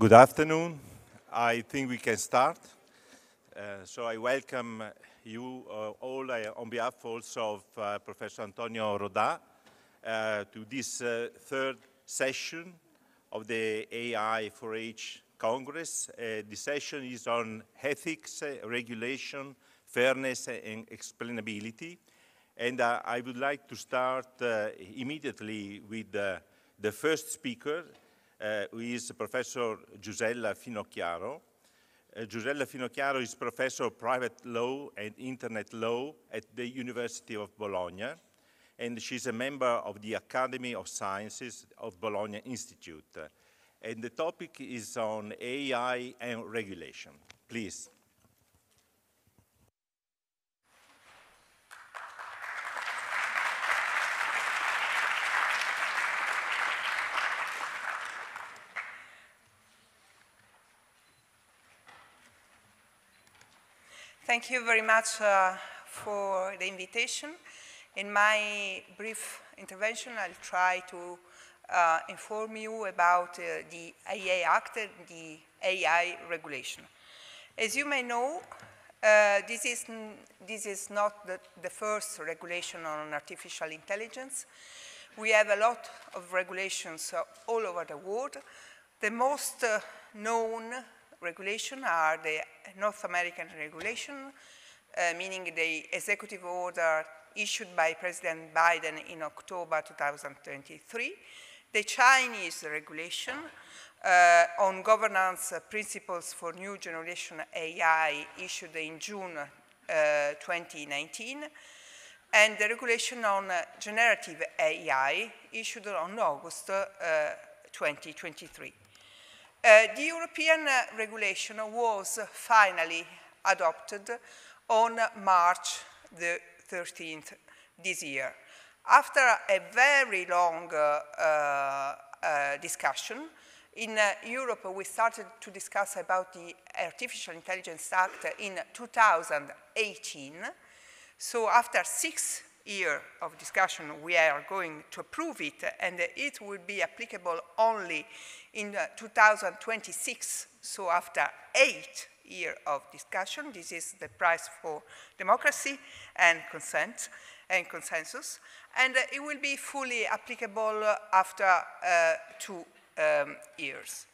Good afternoon. I think we can start. Uh, so I welcome you uh, all uh, on behalf also of uh, Professor Antonio Roda uh, to this uh, third session of the AI 4-H Congress. Uh, the session is on ethics, uh, regulation, fairness, uh, and explainability. And uh, I would like to start uh, immediately with uh, the first speaker, who is Professor Giusella Finocchiaro. Giusella Finocchiaro is Professor of Private Law and Internet Law at the University of Bologna and she's a member of the Academy of Sciences of Bologna Institute. And the topic is on AI and regulation. Please. Thank you very much uh, for the invitation. In my brief intervention, I'll try to uh, inform you about uh, the AI Act and the AI regulation. As you may know, uh, this, is, this is not the, the, first regulation on artificial intelligence. We have a lot of regulations uh, all over the world. The most uh, known regulation are the North American regulation, uh, meaning the Executive Order issued by President Biden in October 2023, the Chinese regulation uh, on governance principles for new generation AI issued in June uh, 2019, and the regulation on uh, generative AI issued on August uh, 2023. Uh, the European uh, regulation was finally adopted on March the 13th this year. After a very long uh, uh, uh, discussion, in Europe, we started to discuss about the Artificial Intelligence Act in 2018. So after six year of discussion, we are going to approve it, and it will be applicable only in 2026 so after eight years of discussion, this is the price for democracy and consent and consensus, and uh, it will be fully applicable after uh, two um, years.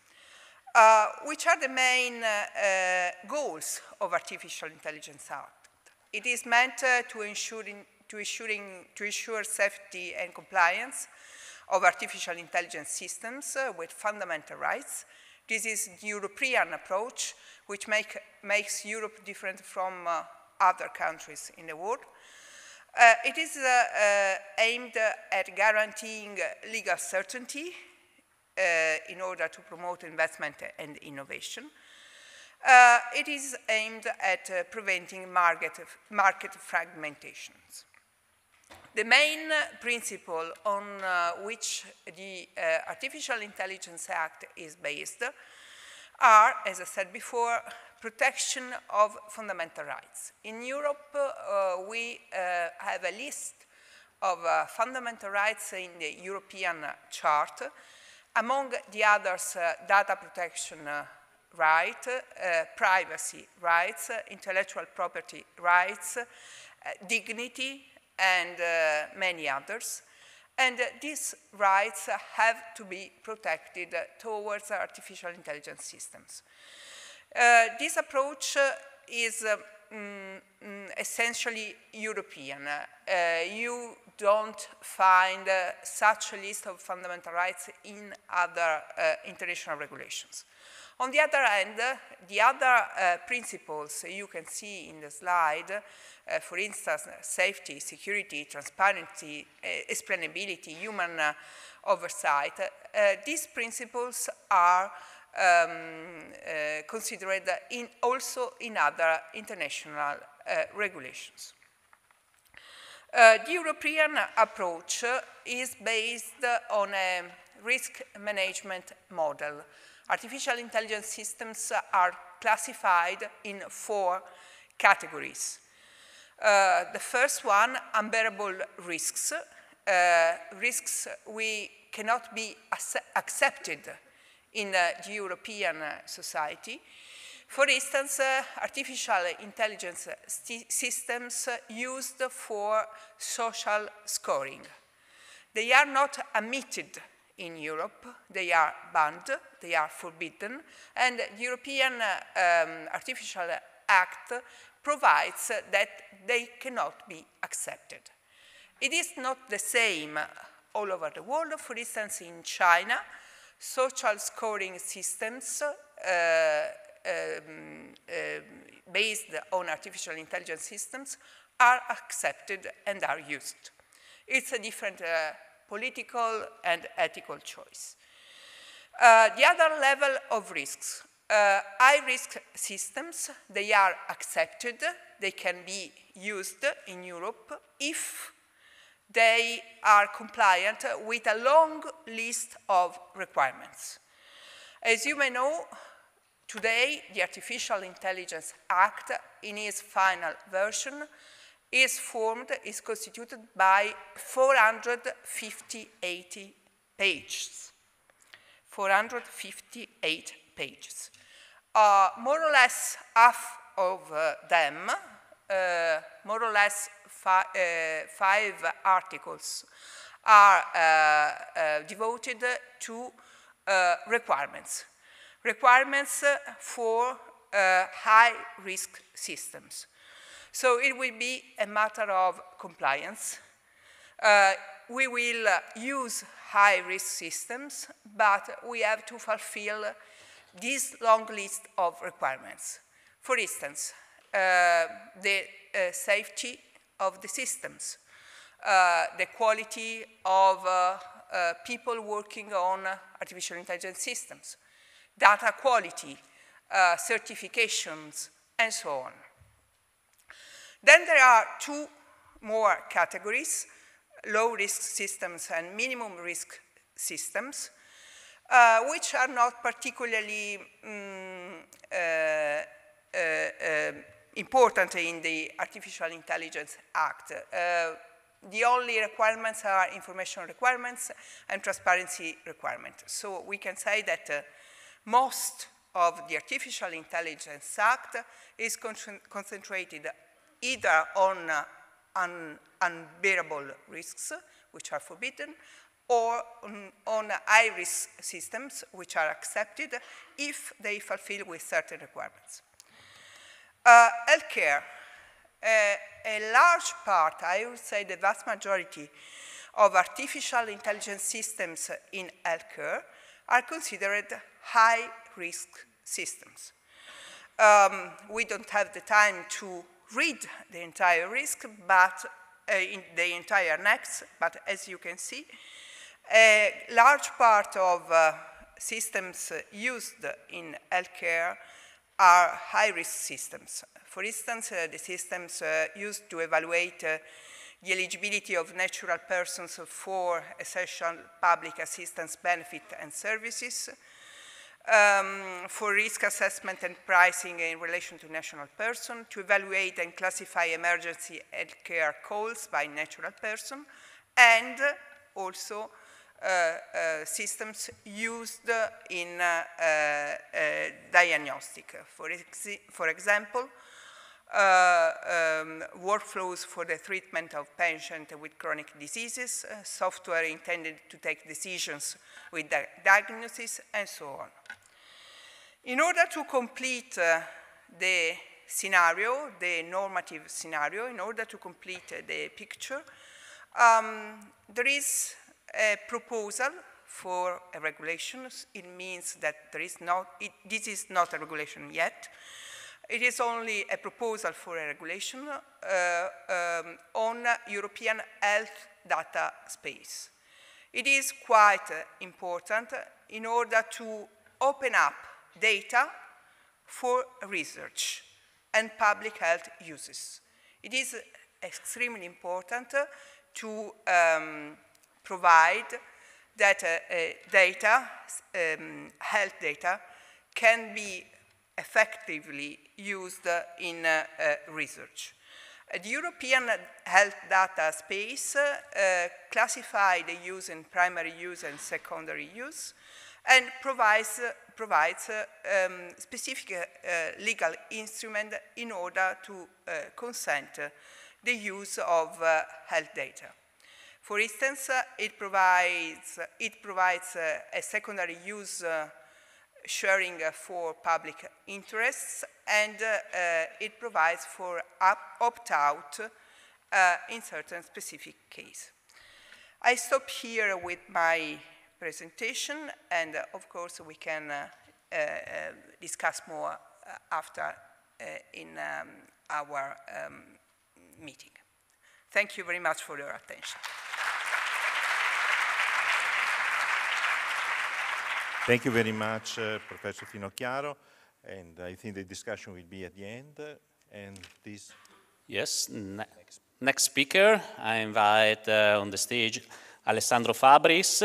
Uh, which are the main uh, uh, goals of Artificial Intelligence Act? It is meant uh, to, to, ensuring, to ensure safety and compliance of artificial intelligence systems with fundamental rights, this is the European approach, which make, makes Europe different from uh, other countries in the world. Uh, it is uh, uh, aimed at guaranteeing legal certainty uh, in order to promote investment and innovation. it is aimed at preventing market, market fragmentations. The main principle on uh, which the uh, Artificial Intelligence Act is based are, as I said before, protection of fundamental rights. In Europe, uh, we uh, have a list of uh, fundamental rights in the European Chart. Among the others, uh, data protection rights, privacy rights, intellectual property rights, dignity, and uh, many others. And uh, these rights have to be protected towards artificial intelligence systems. Uh, this approach is um, mm, essentially European. Uh, you don't find uh, such a list of fundamental rights in other international regulations. On the other hand, the other uh, principles you can see in the slide uh, for instance, safety, security, transparency, uh, explainability, human uh, oversight, uh, these principles are um, considered in also in other international regulations. the European approach is based on a risk management model. Artificial intelligence systems are classified in four categories. Uh, the first one, unbearable risks, uh, risks we cannot be accepted in uh, the European uh, society. For instance, uh, artificial intelligence systems used for social scoring. They are not admitted in Europe. They are banned, they are forbidden, and the European um, Artificial Act provides that they cannot be accepted. It is not the same all over the world. For instance, in China, social scoring systems uh, um, uh, based on artificial intelligence systems are accepted and are used. It's a different uh, political and ethical choice. Uh, the other level of risks uh, High-risk systems, they are accepted, they can be used in Europe if they are compliant with a long list of requirements. As you may know, today the Artificial Intelligence Act in its final version is formed, is constituted by 458 pages, 458 pages. Uh, more or less half of uh, them, uh, more or less fi uh, five articles, are devoted to requirements. Requirements for high-risk systems. So it will be a matter of compliance. Uh, we will use high-risk systems, but we have to fulfill this long list of requirements. For instance, uh, the uh, safety of the systems, uh, the quality of uh, uh, people working on artificial intelligence systems, data quality, uh, certifications, and so on. Then there are two more categories, low-risk systems and minimum risk systems. Uh, which are not particularly um, important in the Artificial Intelligence Act. the only requirements are information requirements and transparency requirements. So we can say that most of the Artificial Intelligence Act is con concentrated either on uh, un unbearable risks, which are forbidden, or on, on IRIS systems, which are accepted if they fulfill with certain requirements. Uh, healthcare, uh, a large part, I would say the vast majority, of artificial intelligence systems in healthcare are considered high-risk systems. Um, we don't have the time to read the entire risk, but uh, the entire next, but as you can see, a large part of uh, systems used in healthcare are high-risk systems. For instance, uh, the systems uh, used to evaluate uh, the eligibility of natural persons for essential public assistance benefit and services, um, for risk assessment and pricing in relation to natural person, to evaluate and classify emergency healthcare calls by natural person, and also uh, uh, systems used in uh, diagnostic. For, for example, um, workflows for the treatment of patients with chronic diseases, software intended to take decisions with the diagnosis, and so on. In order to complete the scenario, the normative scenario, in order to complete the picture, um, there is a proposal for a regulation. It means that there is not, it, this is not a regulation yet. It is only a proposal for a regulation uh, um, on European health data space. It is quite uh, important in order to open up data for research and public health uses. It is extremely important to um, provide that uh, data, um, health data, can be effectively used in uh, uh, research. The European health data space uh, the use in primary use and secondary use and provides, uh, provides uh, um, specific uh, legal instrument in order to consent the use of health data. For instance, it provides, it provides a secondary use uh, sharing for public interests and uh, uh, it provides for opt-out in certain specific case. I stop here with my presentation and of course we can discuss more after in um, our um, meeting. Thank you very much for your attention. Thank you very much, uh, Professor Finocchiaro. And I think the discussion will be at the end. Uh, and this. Yes, ne next. speaker, I invite uh, on the stage Alessandro Fabris.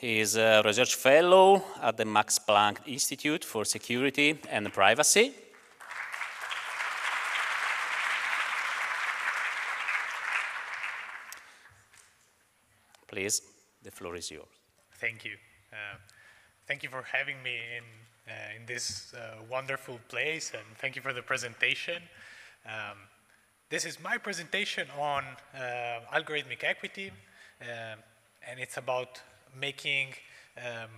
He is a research fellow at the Max Planck Institute for Security and Privacy. Please, the floor is yours. Thank you. Uh, thank you for having me in, uh, in this uh, wonderful place, and thank you for the presentation. Um, this is my presentation on uh, algorithmic equity, um, and it's about making um,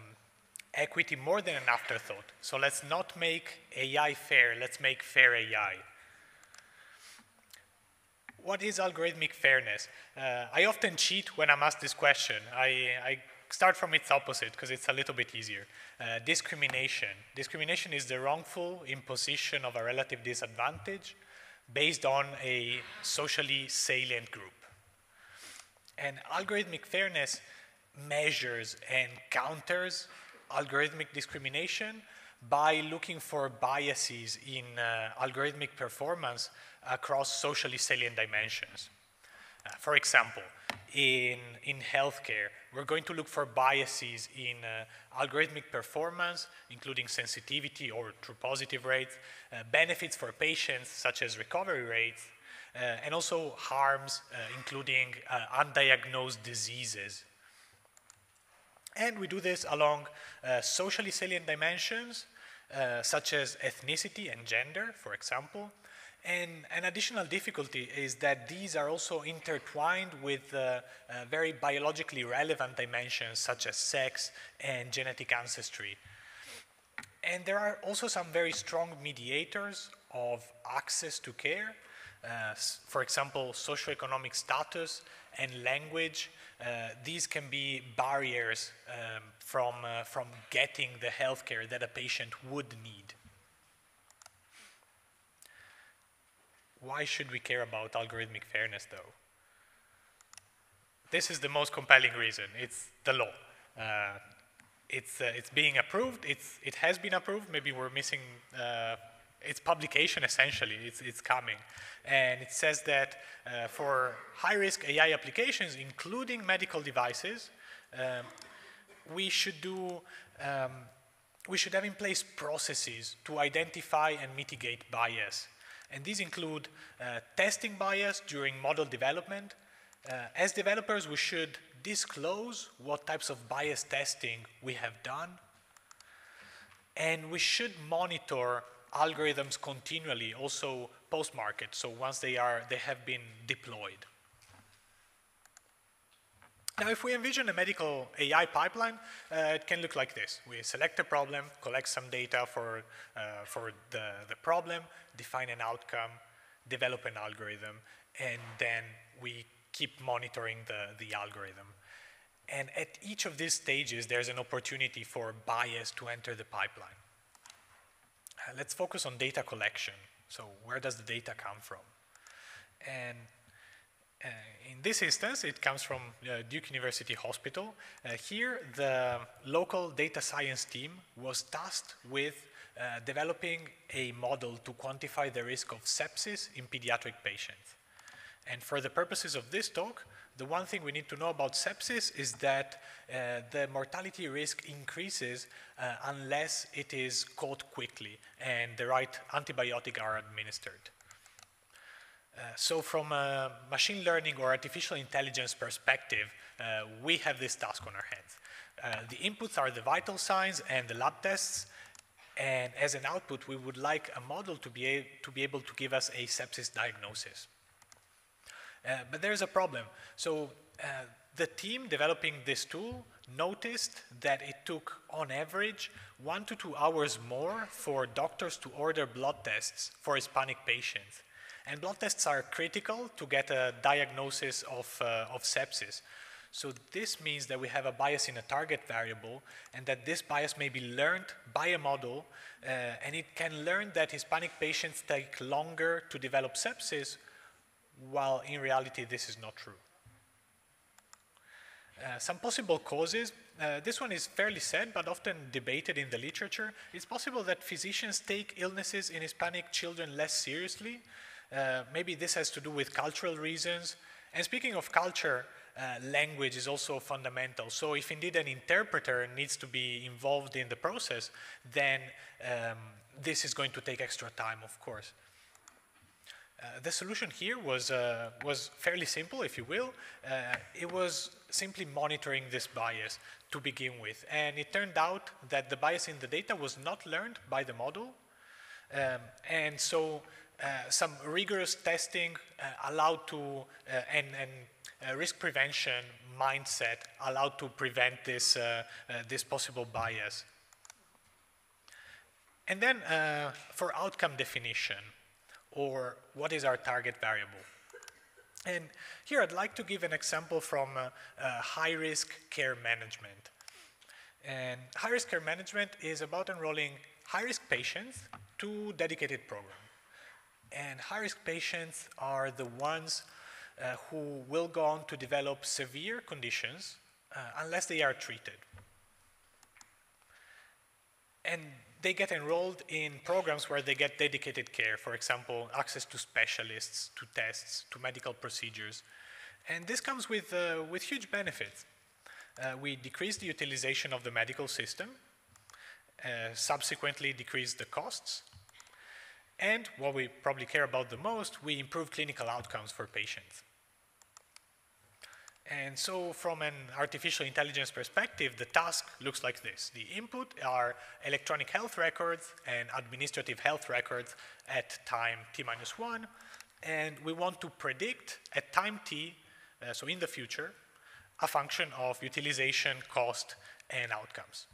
equity more than an afterthought. So let's not make AI fair, let's make fair AI what is algorithmic fairness? Uh, I often cheat when I'm asked this question. I, I start from its opposite because it's a little bit easier. Uh, discrimination. Discrimination is the wrongful imposition of a relative disadvantage based on a socially salient group. And algorithmic fairness measures and counters algorithmic discrimination by looking for biases in uh, algorithmic performance across socially salient dimensions. Uh, for example, in, in healthcare, we're going to look for biases in uh, algorithmic performance, including sensitivity or true positive rates, uh, benefits for patients, such as recovery rates, uh, and also harms, uh, including uh, undiagnosed diseases. And we do this along socially salient dimensions, such as ethnicity and gender, for example, and an additional difficulty is that these are also intertwined with uh, uh, very biologically relevant dimensions such as sex and genetic ancestry. And there are also some very strong mediators of access to care, uh, for example, socioeconomic status and language. Uh, these can be barriers um, from, uh, from getting the healthcare that a patient would need. Why should we care about algorithmic fairness, though? This is the most compelling reason. It's the law. Uh, it's, uh, it's being approved. It's, it has been approved. Maybe we're missing uh, its publication, essentially. It's, it's coming. And it says that uh, for high-risk AI applications, including medical devices, um, we should do um, we should have in place processes to identify and mitigate bias and these include uh, testing bias during model development. Uh, as developers, we should disclose what types of bias testing we have done. And we should monitor algorithms continually, also post-market, so once they, are, they have been deployed. Now, if we envision a medical AI pipeline, uh, it can look like this. We select a problem, collect some data for, uh, for the, the problem, define an outcome, develop an algorithm, and then we keep monitoring the, the algorithm. And at each of these stages, there's an opportunity for bias to enter the pipeline. Uh, let's focus on data collection. So where does the data come from? And uh, in this instance, it comes from uh, Duke University Hospital. Uh, here, the local data science team was tasked with uh, developing a model to quantify the risk of sepsis in pediatric patients. And for the purposes of this talk, the one thing we need to know about sepsis is that uh, the mortality risk increases uh, unless it is caught quickly and the right antibiotics are administered. Uh, so from a machine learning or artificial intelligence perspective, uh, we have this task on our hands. Uh, the inputs are the vital signs and the lab tests, and as an output, we would like a model to be, to be able to give us a sepsis diagnosis. Uh, but there's a problem. So uh, the team developing this tool noticed that it took, on average, one to two hours more for doctors to order blood tests for Hispanic patients. And blood tests are critical to get a diagnosis of, uh, of sepsis. So this means that we have a bias in a target variable and that this bias may be learned by a model uh, and it can learn that Hispanic patients take longer to develop sepsis while in reality this is not true. Uh, some possible causes. Uh, this one is fairly said, but often debated in the literature. It's possible that physicians take illnesses in Hispanic children less seriously, uh, maybe this has to do with cultural reasons. And speaking of culture, uh, language is also fundamental. So if indeed an interpreter needs to be involved in the process, then um, this is going to take extra time, of course. Uh, the solution here was, uh, was fairly simple, if you will. Uh, it was simply monitoring this bias to begin with. And it turned out that the bias in the data was not learned by the model. Um, and so uh, some rigorous testing uh, allowed to, uh, and, and risk prevention mindset allowed to prevent this, this possible bias. And then uh, for outcome definition, or what is our target variable? And here I'd like to give an example from uh, uh, high-risk care management. And high-risk care management is about enrolling high-risk patients to dedicated programs. And high-risk patients are the ones uh, who will go on to develop severe conditions uh, unless they are treated. And they get enrolled in programs where they get dedicated care, for example, access to specialists, to tests, to medical procedures. And this comes with, uh, with huge benefits. Uh, we decrease the utilization of the medical system, uh, subsequently decrease the costs, and what we probably care about the most, we improve clinical outcomes for patients. And so from an artificial intelligence perspective, the task looks like this. The input are electronic health records and administrative health records at time t minus one. And we want to predict at time t, uh, so in the future, a function of utilization, cost, and outcomes.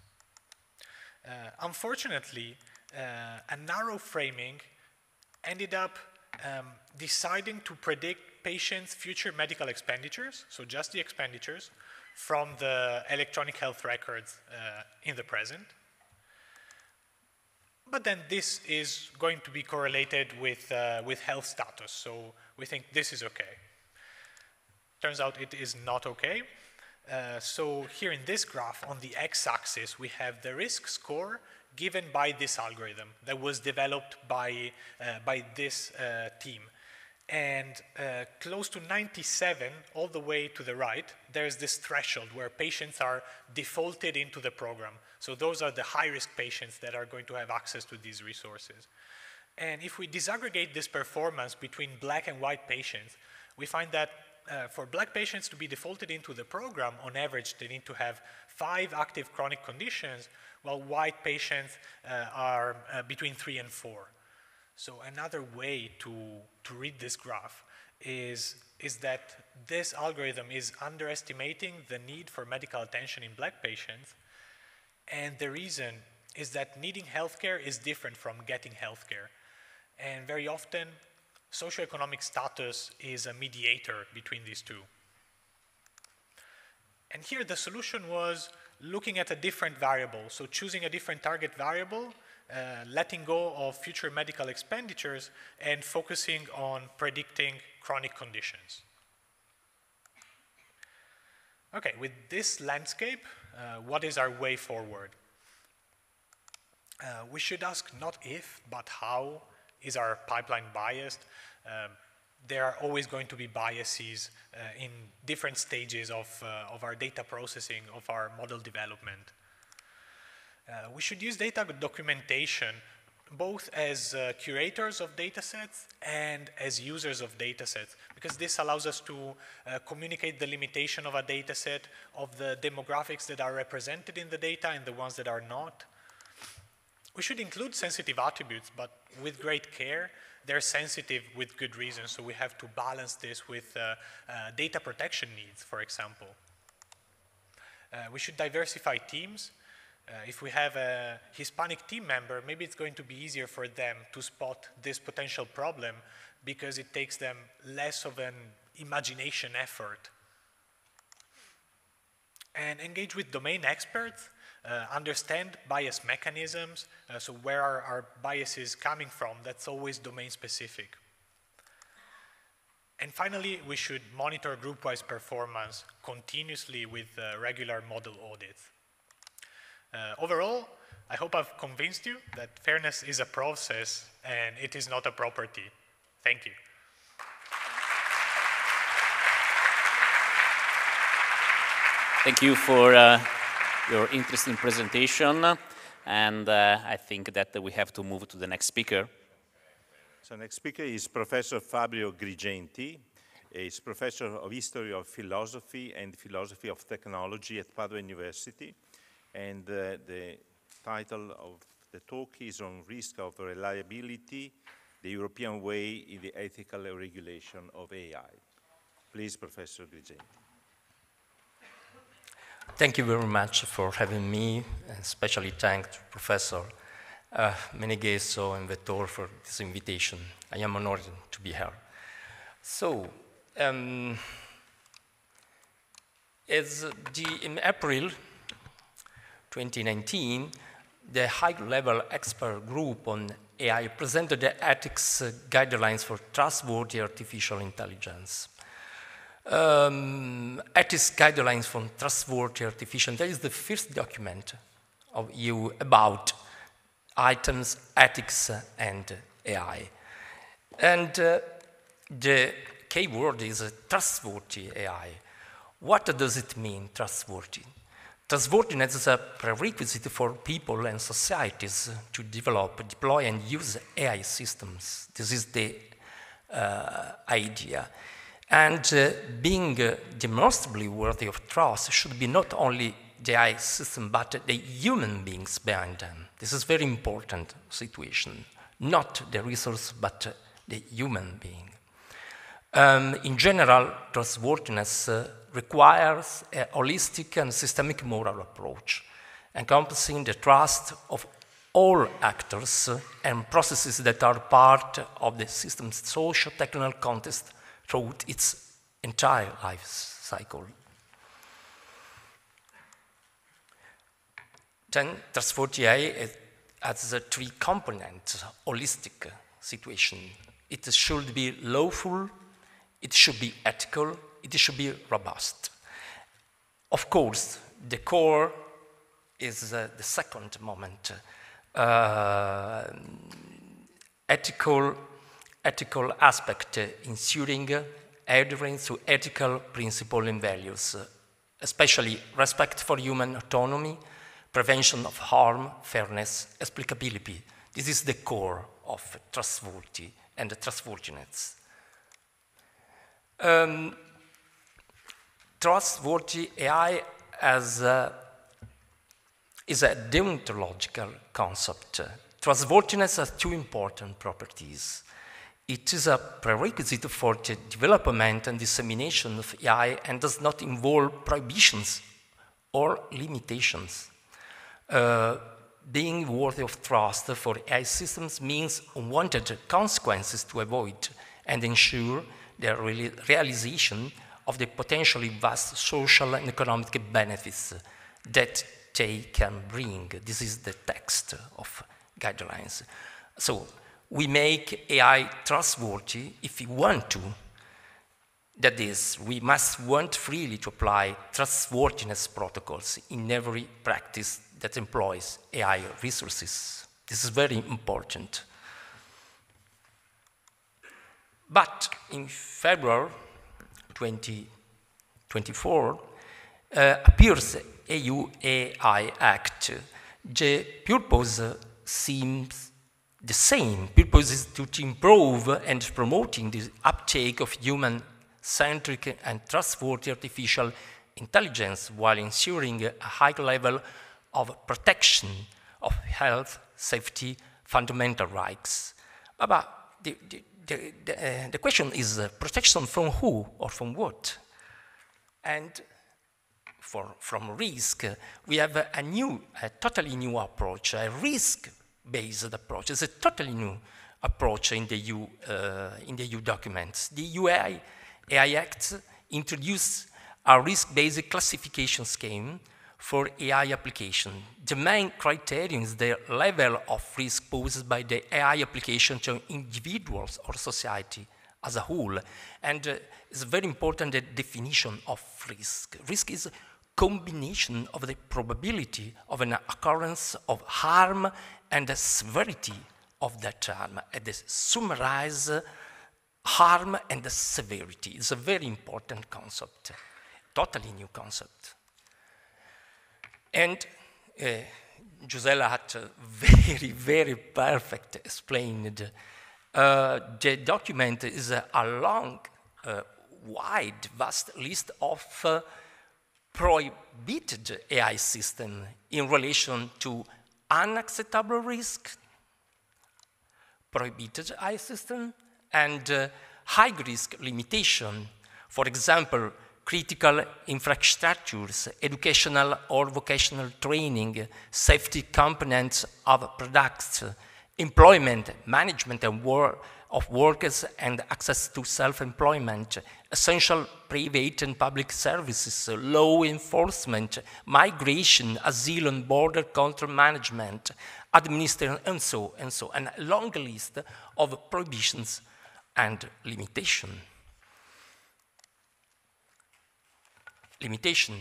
Uh, unfortunately, uh, a narrow framing ended up um, deciding to predict patients' future medical expenditures, so just the expenditures, from the electronic health records uh, in the present. But then this is going to be correlated with, uh, with health status, so we think this is okay. Turns out it is not okay. Uh, so here in this graph, on the x-axis, we have the risk score given by this algorithm that was developed by, uh, by this uh, team. And uh, close to 97, all the way to the right, there's this threshold where patients are defaulted into the program. So those are the high-risk patients that are going to have access to these resources. And if we disaggregate this performance between black and white patients, we find that uh, for black patients to be defaulted into the program, on average, they need to have five active chronic conditions, while white patients uh, are uh, between three and four. So another way to, to read this graph is, is that this algorithm is underestimating the need for medical attention in black patients. And the reason is that needing healthcare is different from getting healthcare. And very often, socioeconomic status is a mediator between these two. And here the solution was looking at a different variable, so choosing a different target variable, uh, letting go of future medical expenditures, and focusing on predicting chronic conditions. Okay, with this landscape, uh, what is our way forward? Uh, we should ask not if, but how is our pipeline biased? Um, there are always going to be biases uh, in different stages of, uh, of our data processing, of our model development. Uh, we should use data documentation both as uh, curators of datasets and as users of datasets, because this allows us to uh, communicate the limitation of a dataset, of the demographics that are represented in the data and the ones that are not. We should include sensitive attributes, but with great care, they're sensitive with good reason, so we have to balance this with uh, uh, data protection needs, for example. Uh, we should diversify teams. Uh, if we have a Hispanic team member, maybe it's going to be easier for them to spot this potential problem because it takes them less of an imagination effort. And engage with domain experts. Uh, understand bias mechanisms, uh, so where are our biases coming from? That's always domain specific. And finally, we should monitor group-wise performance continuously with uh, regular model audits. Uh, overall, I hope I've convinced you that fairness is a process and it is not a property. Thank you. Thank you for uh, your interesting presentation. And uh, I think that we have to move to the next speaker. So next speaker is Professor Fabio Grigenti. He's Professor of History of Philosophy and Philosophy of Technology at Padua University. And uh, the title of the talk is on risk of reliability, the European way in the ethical regulation of AI. Please, Professor Grigenti. Thank you very much for having me, and especially thank Professor uh, Menegheso and Vettor for this invitation. I am honored to be here. So, um, as the, in April 2019, the high-level expert group on AI presented the ethics guidelines for trustworthy artificial intelligence. Um, guidelines for trustworthy artificial intelligence is the first document of EU about items, ethics, and AI. And uh, the key word is trustworthy AI. What does it mean, trustworthy? Trustworthiness is a prerequisite for people and societies to develop, deploy, and use AI systems. This is the uh, idea. And uh, being uh, demonstrably worthy of trust should be not only the AI system, but the human beings behind them. This is very important situation. Not the resource, but uh, the human being. Um, in general, trustworthiness uh, requires a holistic and systemic moral approach, encompassing the trust of all actors and processes that are part of the system's social technical context throughout its entire life cycle. Then there's 48 as the three component holistic situation. It should be lawful, it should be ethical, it should be robust. Of course, the core is uh, the second moment. Uh, ethical ethical aspect, ensuring adherence to ethical principles and values, especially respect for human autonomy, prevention of harm, fairness, explicability. This is the core of trustworthy and trustworthiness. Um, trustworthy AI a, is a deontological concept. Trustworthiness has two important properties. It is a prerequisite for the development and dissemination of AI and does not involve prohibitions or limitations. Uh, being worthy of trust for AI systems means unwanted consequences to avoid and ensure the realization of the potentially vast social and economic benefits that they can bring. This is the text of guidelines. So we make AI trustworthy if we want to. That is, we must want freely to apply trustworthiness protocols in every practice that employs AI resources. This is very important. But in February 2024 uh, appears EU AI Act. The purpose seems the same purpose is to improve and promoting the uptake of human-centric and trustworthy artificial intelligence while ensuring a high level of protection of health, safety, fundamental rights. But the, the, the, the, uh, the question is uh, protection from who or from what? And for, from risk, we have a new, a totally new approach, a risk based approach. It's a totally new approach in the EU, uh, in the EU documents. The EU AI, AI Act introduced a risk-based classification scheme for AI application. The main criterion is the level of risk posed by the AI application to individuals or society as a whole. And uh, it's very important the definition of risk. Risk is combination of the probability of an occurrence of harm and the severity of that harm, and the summarize harm and the severity. It's a very important concept, totally new concept. And uh, Gisela had very, very perfect explained. Uh, the document is a, a long, uh, wide, vast list of uh, prohibited AI system in relation to unacceptable risk, prohibited system, and uh, high risk limitation. For example, critical infrastructures, educational or vocational training, safety components of products, employment, management, and work of workers and access to self-employment, essential private and public services, law enforcement, migration, asylum, border control management, administration, and so, and so, and a long list of prohibitions and limitation. Limitation.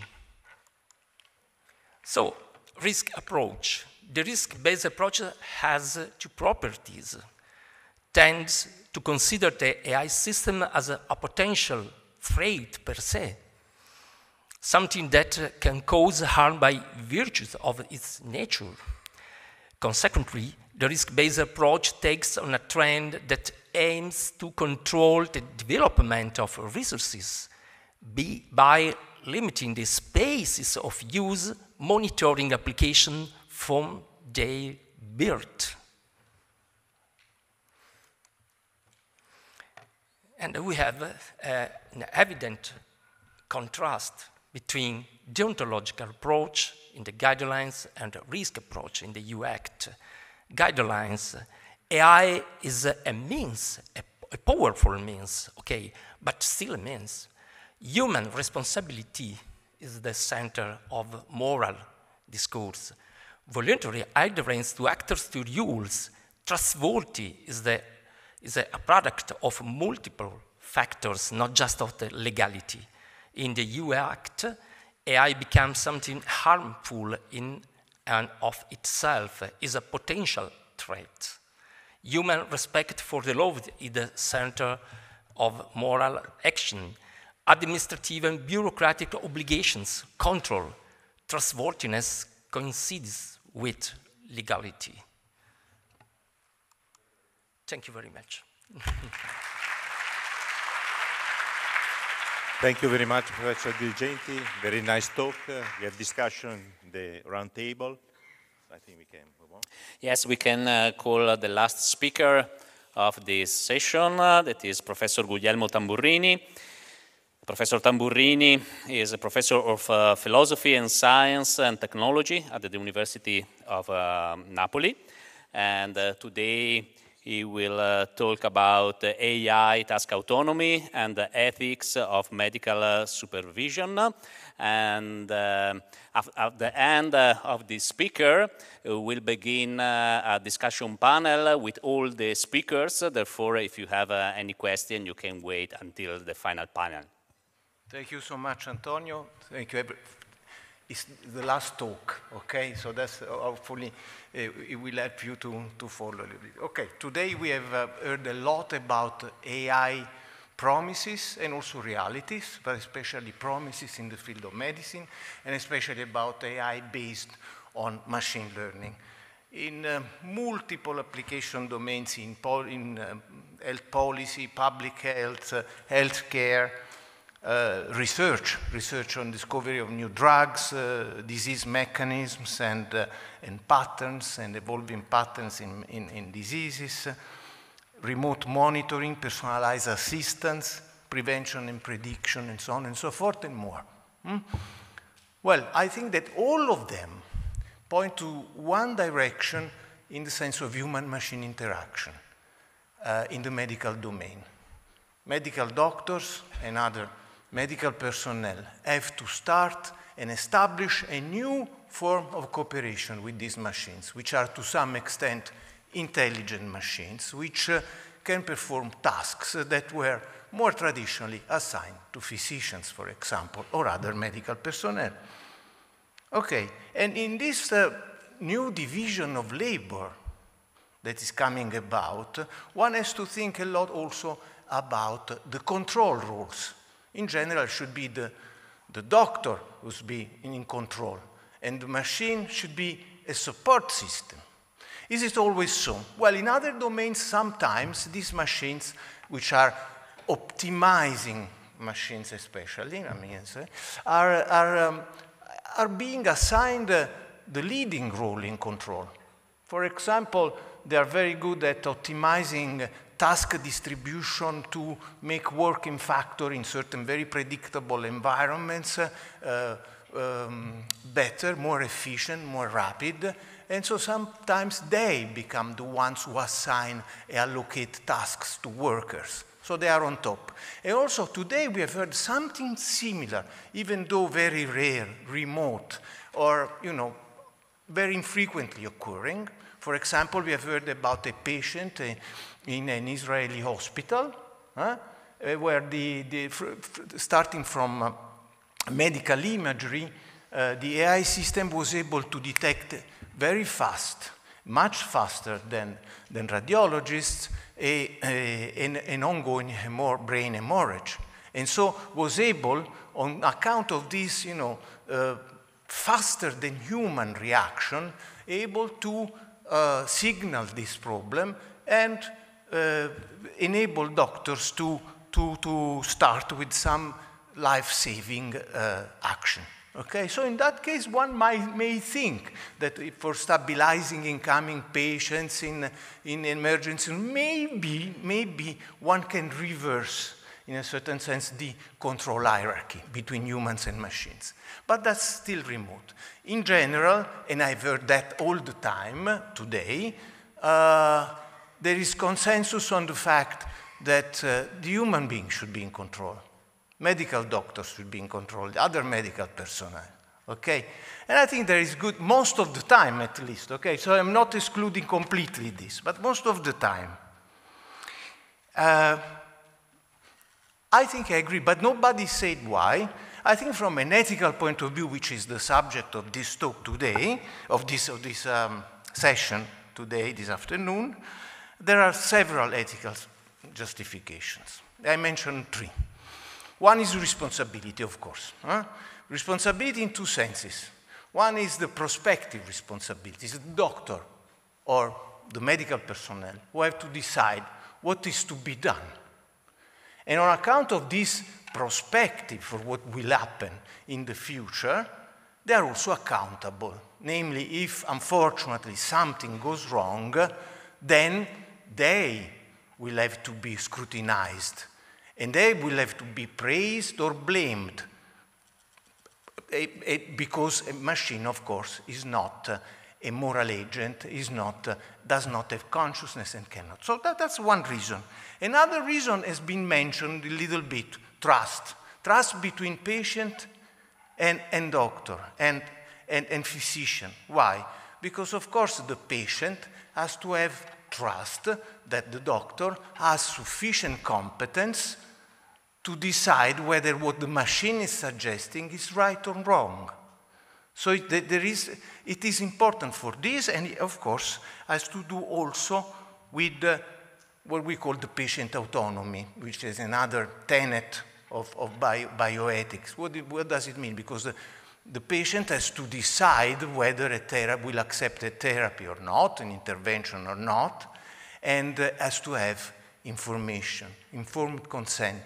So, risk approach. The risk-based approach has two properties tends to consider the AI system as a, a potential threat per se, something that can cause harm by virtue of its nature. Consequently, the risk-based approach takes on a trend that aims to control the development of resources by limiting the spaces of use monitoring application from their birth. And we have uh, an evident contrast between deontological approach in the guidelines and the risk approach in the EU Act guidelines. AI is a means, a, a powerful means, okay, but still a means. Human responsibility is the center of moral discourse. Voluntary adherence to actors to rules, trustworthy is the is a product of multiple factors, not just of the legality. In the EU Act, AI becomes something harmful in and of itself, is a potential threat. Human respect for the law is the center of moral action. Administrative and bureaucratic obligations, control, trustworthiness coincides with legality. Thank you very much. Thank you very much, Professor Dirigenti. Very nice talk. Uh, we have discussion the roundtable. I think we can move on. Yes, we can uh, call uh, the last speaker of this session. Uh, that is Professor Guglielmo Tamburini. Professor Tamburini is a professor of uh, philosophy and science and technology at the University of uh, Napoli. And uh, today he will uh, talk about AI task autonomy and the ethics of medical uh, supervision. And uh, at, the end of the speaker, we'll begin a discussion panel with all the speakers. Therefore, if you have any question, you can wait until the final panel. Thank you so much, Antonio. Thank you it's the last talk, okay? So that's uh, hopefully uh, it will help you to, to follow a little bit. Okay, today we have uh, heard a lot about AI promises and also realities, but especially promises in the field of medicine, and especially about AI based on machine learning. In uh, multiple application domains in, pol in um, health policy, public health, uh, healthcare, uh, research, research on discovery of new drugs, uh, disease mechanisms and, uh, and patterns and evolving patterns in, in, in, diseases, uh, remote monitoring, personalized assistance, prevention and prediction and so on and so forth and more. Hmm? Well, I think that all of them point to one direction in the sense of human-machine interaction uh, in the medical domain. Medical doctors and other medical personnel have to start and establish a new form of cooperation with these machines, which are to some extent intelligent machines, which uh, can perform tasks that were more traditionally assigned to physicians, for example, or other medical personnel. Okay, and in this uh, new division of labor that is coming about, one has to think a lot also about the control rules in general, should be the, the doctor who should be in control, and the machine should be a support system. Is it always so? Well, in other domains, sometimes these machines, which are optimizing machines especially, I mean, eh, are, are, um, are being assigned uh, the leading role in control. For example, they are very good at optimizing task distribution to make working factor in certain very predictable environments uh, um, better, more efficient, more rapid. And so sometimes they become the ones who assign and allocate tasks to workers. So they are on top. And also today we have heard something similar, even though very rare, remote, or you know, very infrequently occurring. For example, we have heard about a patient, in an Israeli hospital, eh, where the, the starting from uh, medical imagery, uh, the AI system was able to detect very fast, much faster than, than radiologists, a, a, an, an, ongoing hemor brain hemorrhage. And so was able, on account of this, you know, uh, faster than human reaction, able to uh, signal this problem and uh, enable doctors to, to, to start with some life-saving uh, action. Okay, so in that case, one might, may think that for stabilizing incoming patients in, in emergency, maybe, maybe one can reverse, in a certain sense, the control hierarchy between humans and machines. But that's still remote. In general, and I've heard that all the time today, uh, there is consensus on the fact that uh, the human being should be in control. Medical doctors should be in control, other medical personnel, okay? And I think there is good, most of the time at least, okay? So I'm not excluding completely this, but most of the time. Uh, I think I agree, but nobody said why. I think from an ethical point of view, which is the subject of this talk today, of this, of this um, session today, this afternoon, there are several ethical justifications. I mentioned three. One is responsibility, of course. Huh? Responsibility in two senses. One is the prospective responsibility, it's the doctor or the medical personnel who have to decide what is to be done. And on account of this prospective for what will happen in the future, they are also accountable. Namely, if unfortunately something goes wrong, then they will have to be scrutinized and they will have to be praised or blamed eh, eh, because a machine, of course, is not eh, a moral agent, is not, does not have consciousness and cannot. So that, that's one reason. Another reason has been mentioned a little bit, trust. Trust between patient and, and doctor and, and, and physician. Why? Because, of course, the patient has to have trust that the doctor has sufficient competence to decide whether what the machine is suggesting is right or wrong. So it, there is, it is important for this, and of course, has to do also with what we call the patient autonomy, which is another tenet of, of bio, bioethics. What, what, does it mean? Because the, the patient has to decide whether a therapy will accept a therapy or not, an intervention or not, and uh, has to have information, informed consent.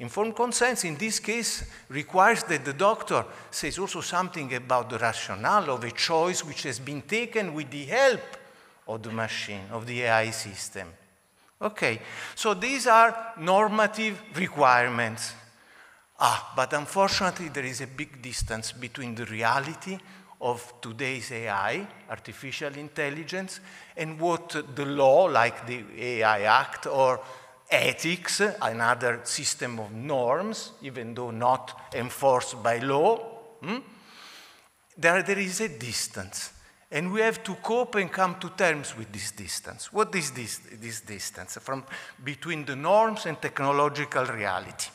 Informed consent in this case requires that the doctor says also something about the rationale of a choice which has been taken with the help of the machine, of the AI system. Okay, so these are normative requirements Ah, but unfortunately, there is a big distance between the reality of today's AI, artificial intelligence, and what the law, like the AI Act or ethics, another system of norms, even though not enforced by law, hmm? there, there is a distance. And we have to cope and come to terms with this distance. What is this, this distance from between the norms and technological reality?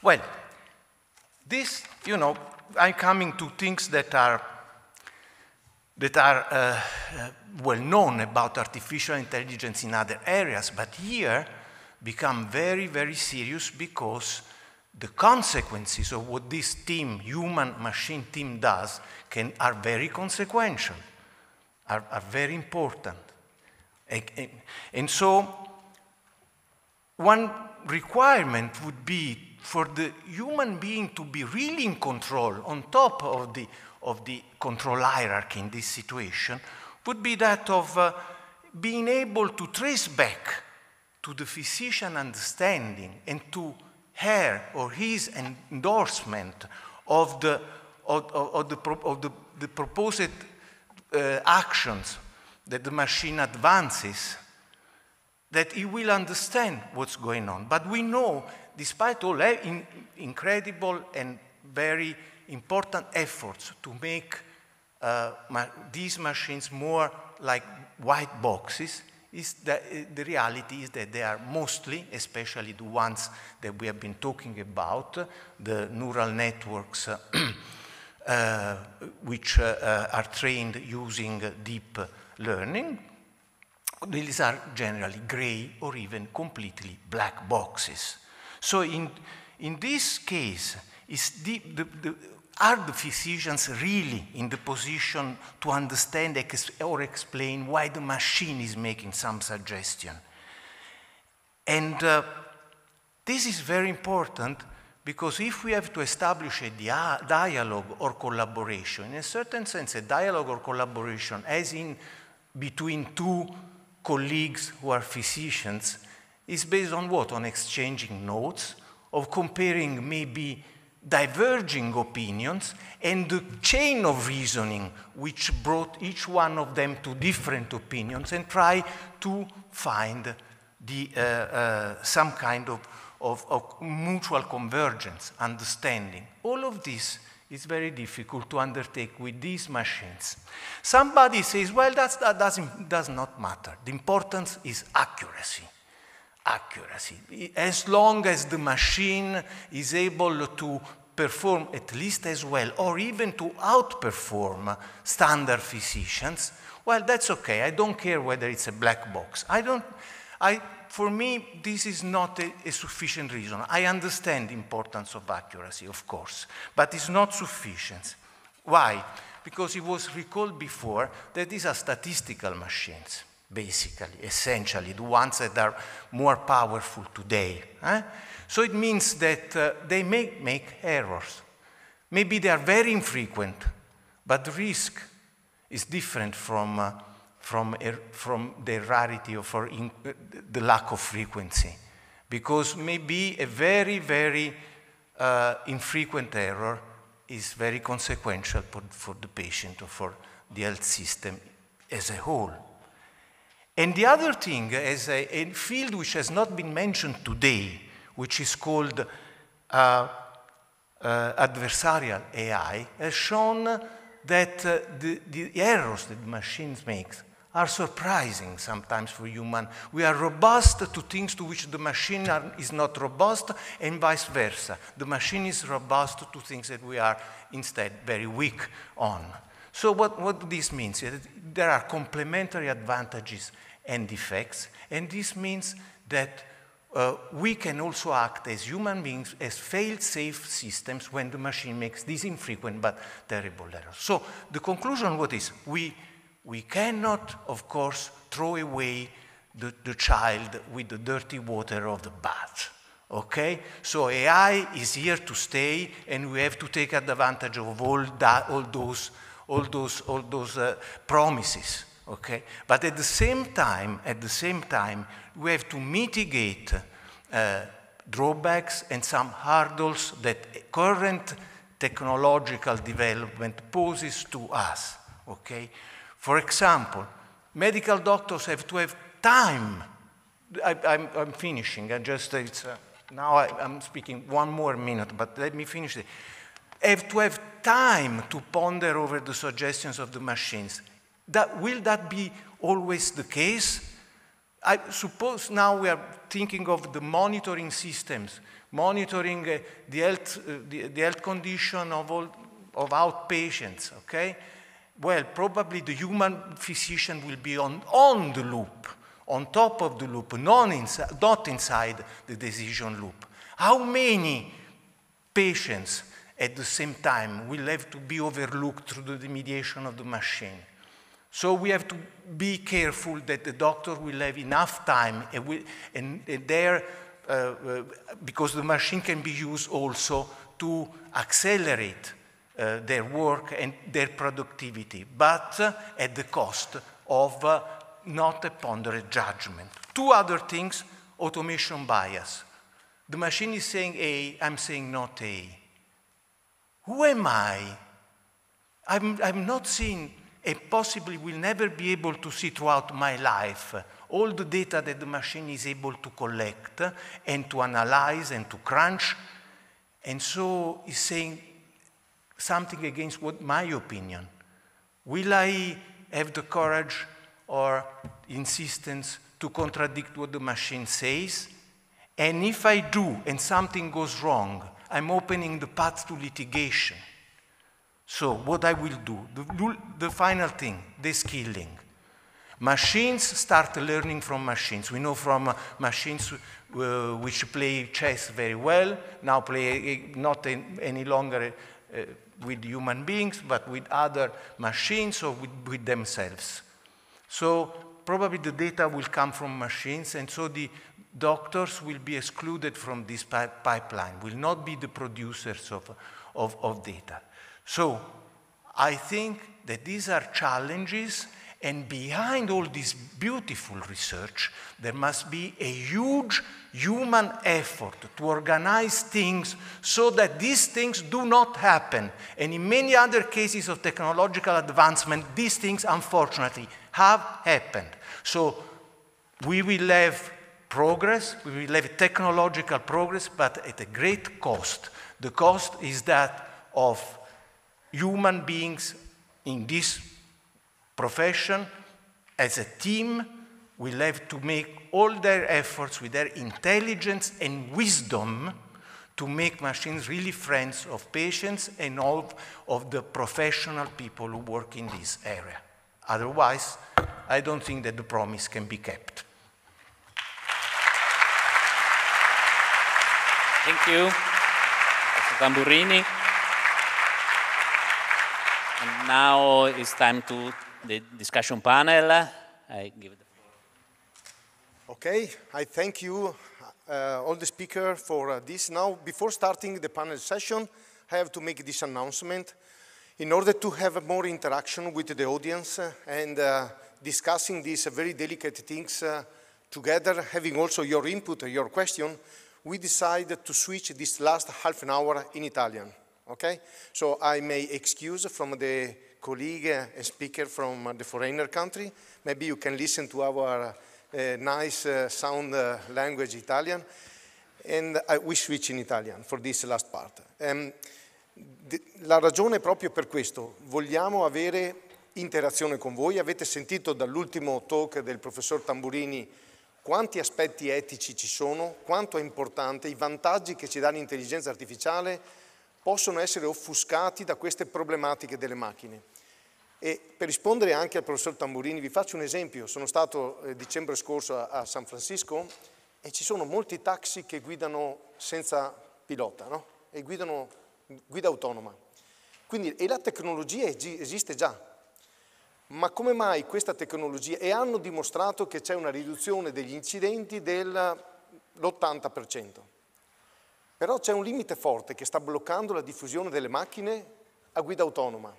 Well, this, you know, I'm coming to things that are, that are uh, uh, well known about artificial intelligence in other areas, but here become very, very serious because the consequences of what this team, human-machine team does can, are very consequential, are, are very important. And, and so one requirement would be for the human being to be really in control on top of the, of the control hierarchy in this situation would be that of uh, being able to trace back to the physician understanding and to her or his endorsement of the, of, of, of the, of the, the proposed uh, actions that the machine advances, that he will understand what's going on. But we know despite all in incredible and very important efforts to make uh, ma these machines more like white boxes, is that, uh, the reality is that they are mostly, especially the ones that we have been talking about, the neural networks uh, uh which uh, uh, are trained using deep learning, these are generally gray or even completely black boxes. So in, in this case, is the, the, the, are the physicians really in the position to understand or explain why the machine is making some suggestion? And uh, this is very important because if we have to establish a dia dialogue or collaboration, in a certain sense, a dialogue or collaboration, as in between two colleagues who are physicians, is based on what? On exchanging notes, of comparing maybe diverging opinions, and the chain of reasoning which brought each one of them to different opinions and try to find the, uh, uh, some kind of, of, of mutual convergence, understanding. All of this is very difficult to undertake with these machines. Somebody says, well, that doesn't, does not matter. The importance is accuracy accuracy. As long as the machine is able to perform at least as well or even to outperform standard physicians, well, that's okay. I don't care whether it's a black box. I don't, I, for me, this is not a, a sufficient reason. I understand the importance of accuracy, of course, but it's not sufficient. Why? Because it was recalled before that these are statistical machines basically, essentially, the ones that are more powerful today. Eh? So it means that uh, they may make errors. Maybe they are very infrequent, but the risk is different from, uh, from, er from the rarity or for uh, the lack of frequency. Because maybe a very, very uh, infrequent error is very consequential for, for the patient or for the health system as a whole. And the other thing is a, a field which has not been mentioned today, which is called uh, uh, adversarial AI, has shown that uh, the, the errors that machines make are surprising sometimes for human. We are robust to things to which the machine are, is not robust and vice versa. The machine is robust to things that we are instead very weak on. So what, what this means is that there are complementary advantages and defects, And this means that uh, we can also act as human beings as fail-safe systems when the machine makes these infrequent but terrible errors. So the conclusion what is? We, we cannot, of course, throw away the, the child with the dirty water of the bath. Okay? So AI is here to stay and we have to take advantage of all, that, all those, all those, all those uh, promises. Okay? But at the same time, at the same time, we have to mitigate uh, drawbacks and some hurdles that current technological development poses to us. Okay? For example, medical doctors have to have time. I, am finishing. I just uh, uh now I, am speaking one more minute, but let me finish. It. Have to have time to ponder over the suggestions of the machines that, will that be always the case? I suppose now we are thinking of the monitoring systems, monitoring uh, the, health, uh, the, the, health condition of, all, of outpatients, okay? Well, probably the human physician will be on, on the loop, on top of the loop, not, not inside the decision loop. How many patients at the same time will have to be overlooked through the mediation of the machine? So we have to be careful that the doctor will have enough time and, we, and, and there, uh, uh, because the machine can be used also to accelerate uh, their work and their productivity, but uh, at the cost of uh, not a pondered judgment. Two other things, automation bias. The machine is saying A, I'm saying not A. Who am I? I'm, I'm not seeing and possibly will never be able to see throughout my life all the data that the machine is able to collect and to analyze and to crunch. And so he's saying something against what my opinion. Will I have the courage or insistence to contradict what the machine says? And if I do and something goes wrong, I'm opening the path to litigation. So what I will do, the, the final thing, the skilling. Machines start learning from machines. We know from uh, machines uh, which play chess very well, now play uh, not any longer uh, with human beings, but with other machines or with, with, themselves. So probably the data will come from machines, and so the doctors will be excluded from this pi pipeline, will not be the producers of, of, of data. So I think that these are challenges and behind all this beautiful research, there must be a huge human effort to organize things so that these things do not happen. And in many other cases of technological advancement, these things, unfortunately, have happened. So we will have progress, we will have technological progress, but at a great cost. The cost is that of human beings in this profession as a team will have to make all their efforts with their intelligence and wisdom to make machines really friends of patients and of, of the professional people who work in this area. Otherwise, I don't think that the promise can be kept. Thank you, Mr. Tamburini. And now it's time to the discussion panel. I give the floor. Okay, I thank you, uh, all the speakers, for uh, this. Now, before starting the panel session, I have to make this announcement. In order to have more interaction with the audience uh, and uh, discussing these very delicate things uh, together, having also your input, uh, your question, we decided to switch this last half an hour in Italian. okay? So I may excuse from the colleague and speaker from the foreigner country. Maybe you can listen to our uh, nice uh, sound uh, language Italian. And I, we switch in Italian for this last part. Um, de, la ragione è proprio per questo. Vogliamo avere interazione con voi. Avete sentito dall'ultimo talk del professor Tamburini quanti aspetti etici ci sono, quanto è importante, i vantaggi che ci dà l'intelligenza artificiale, possono essere offuscati da queste problematiche delle macchine. E per rispondere anche al professor Tamburini vi faccio un esempio, sono stato eh, dicembre scorso a, a, San Francisco e ci sono molti taxi che guidano senza pilota no? e guidano guida autonoma. Quindi, e la tecnologia esiste già, ma come mai questa tecnologia? E hanno dimostrato che c'è una riduzione degli incidenti dell'80%. Però c'è un limite forte che sta bloccando la diffusione delle macchine a guida autonoma.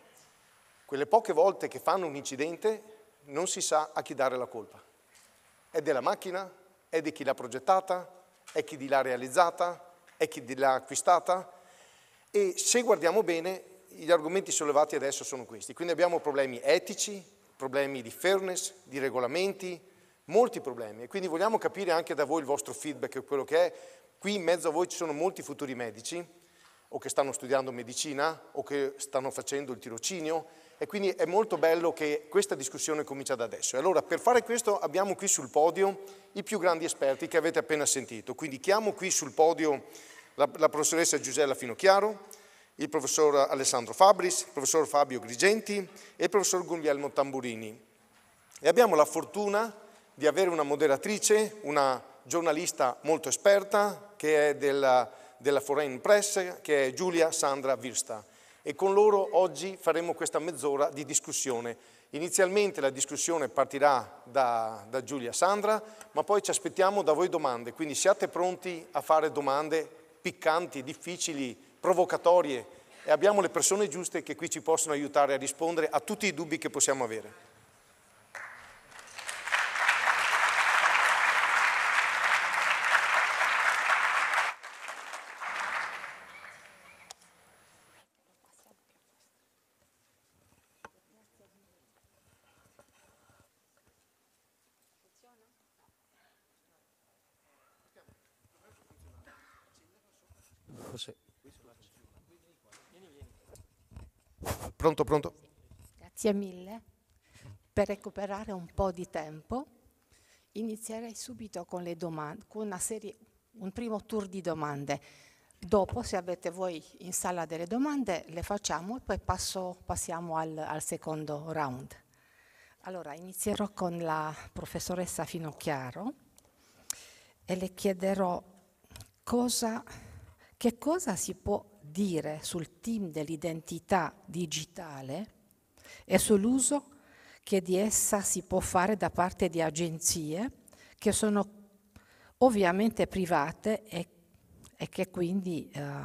Quelle poche volte che fanno un incidente non si sa a chi dare la colpa. È della macchina? È di chi l'ha progettata? È chi di l'ha realizzata? È chi di l'ha acquistata? E se guardiamo bene, gli argomenti sollevati adesso sono questi. Quindi abbiamo problemi etici, problemi di fairness, di regolamenti, molti problemi. E quindi vogliamo capire anche da voi il vostro feedback, quello che è, Qui in mezzo a voi ci sono molti futuri medici, o che stanno studiando medicina, o che stanno facendo il tirocinio, e quindi è molto bello che questa discussione comincia da adesso. E allora, per fare questo abbiamo qui sul podio i più grandi esperti che avete appena sentito. Quindi chiamo qui sul podio la, la professoressa Giusella Finocchiaro, il professor Alessandro Fabris, il professor Fabio Grigenti e il professor Guglielmo Tamburini. E abbiamo la fortuna di avere una moderatrice, una giornalista molto esperta che è della, della Foreign Press, che è Giulia Sandra Virsta. E con loro oggi faremo questa mezz'ora di discussione. Inizialmente la discussione partirà da, da Giulia Sandra, ma poi ci aspettiamo da voi domande, quindi siate pronti a fare domande piccanti, difficili, provocatorie e abbiamo le persone giuste che qui ci possono aiutare a rispondere a tutti i dubbi che possiamo avere. Pronto, pronto? Grazie mille. Per recuperare un po' di tempo, inizierei subito con le domande, con una serie, un primo tour di domande. Dopo, se avete voi in sala delle domande, le facciamo e poi passo, passiamo al, al secondo round. Allora, inizierò con la professoressa Finocchiaro e le chiederò cosa, che cosa si può dire sul team dell'identità digitale e sull'uso che di essa si può fare da parte di agenzie che sono ovviamente private e, e che quindi eh,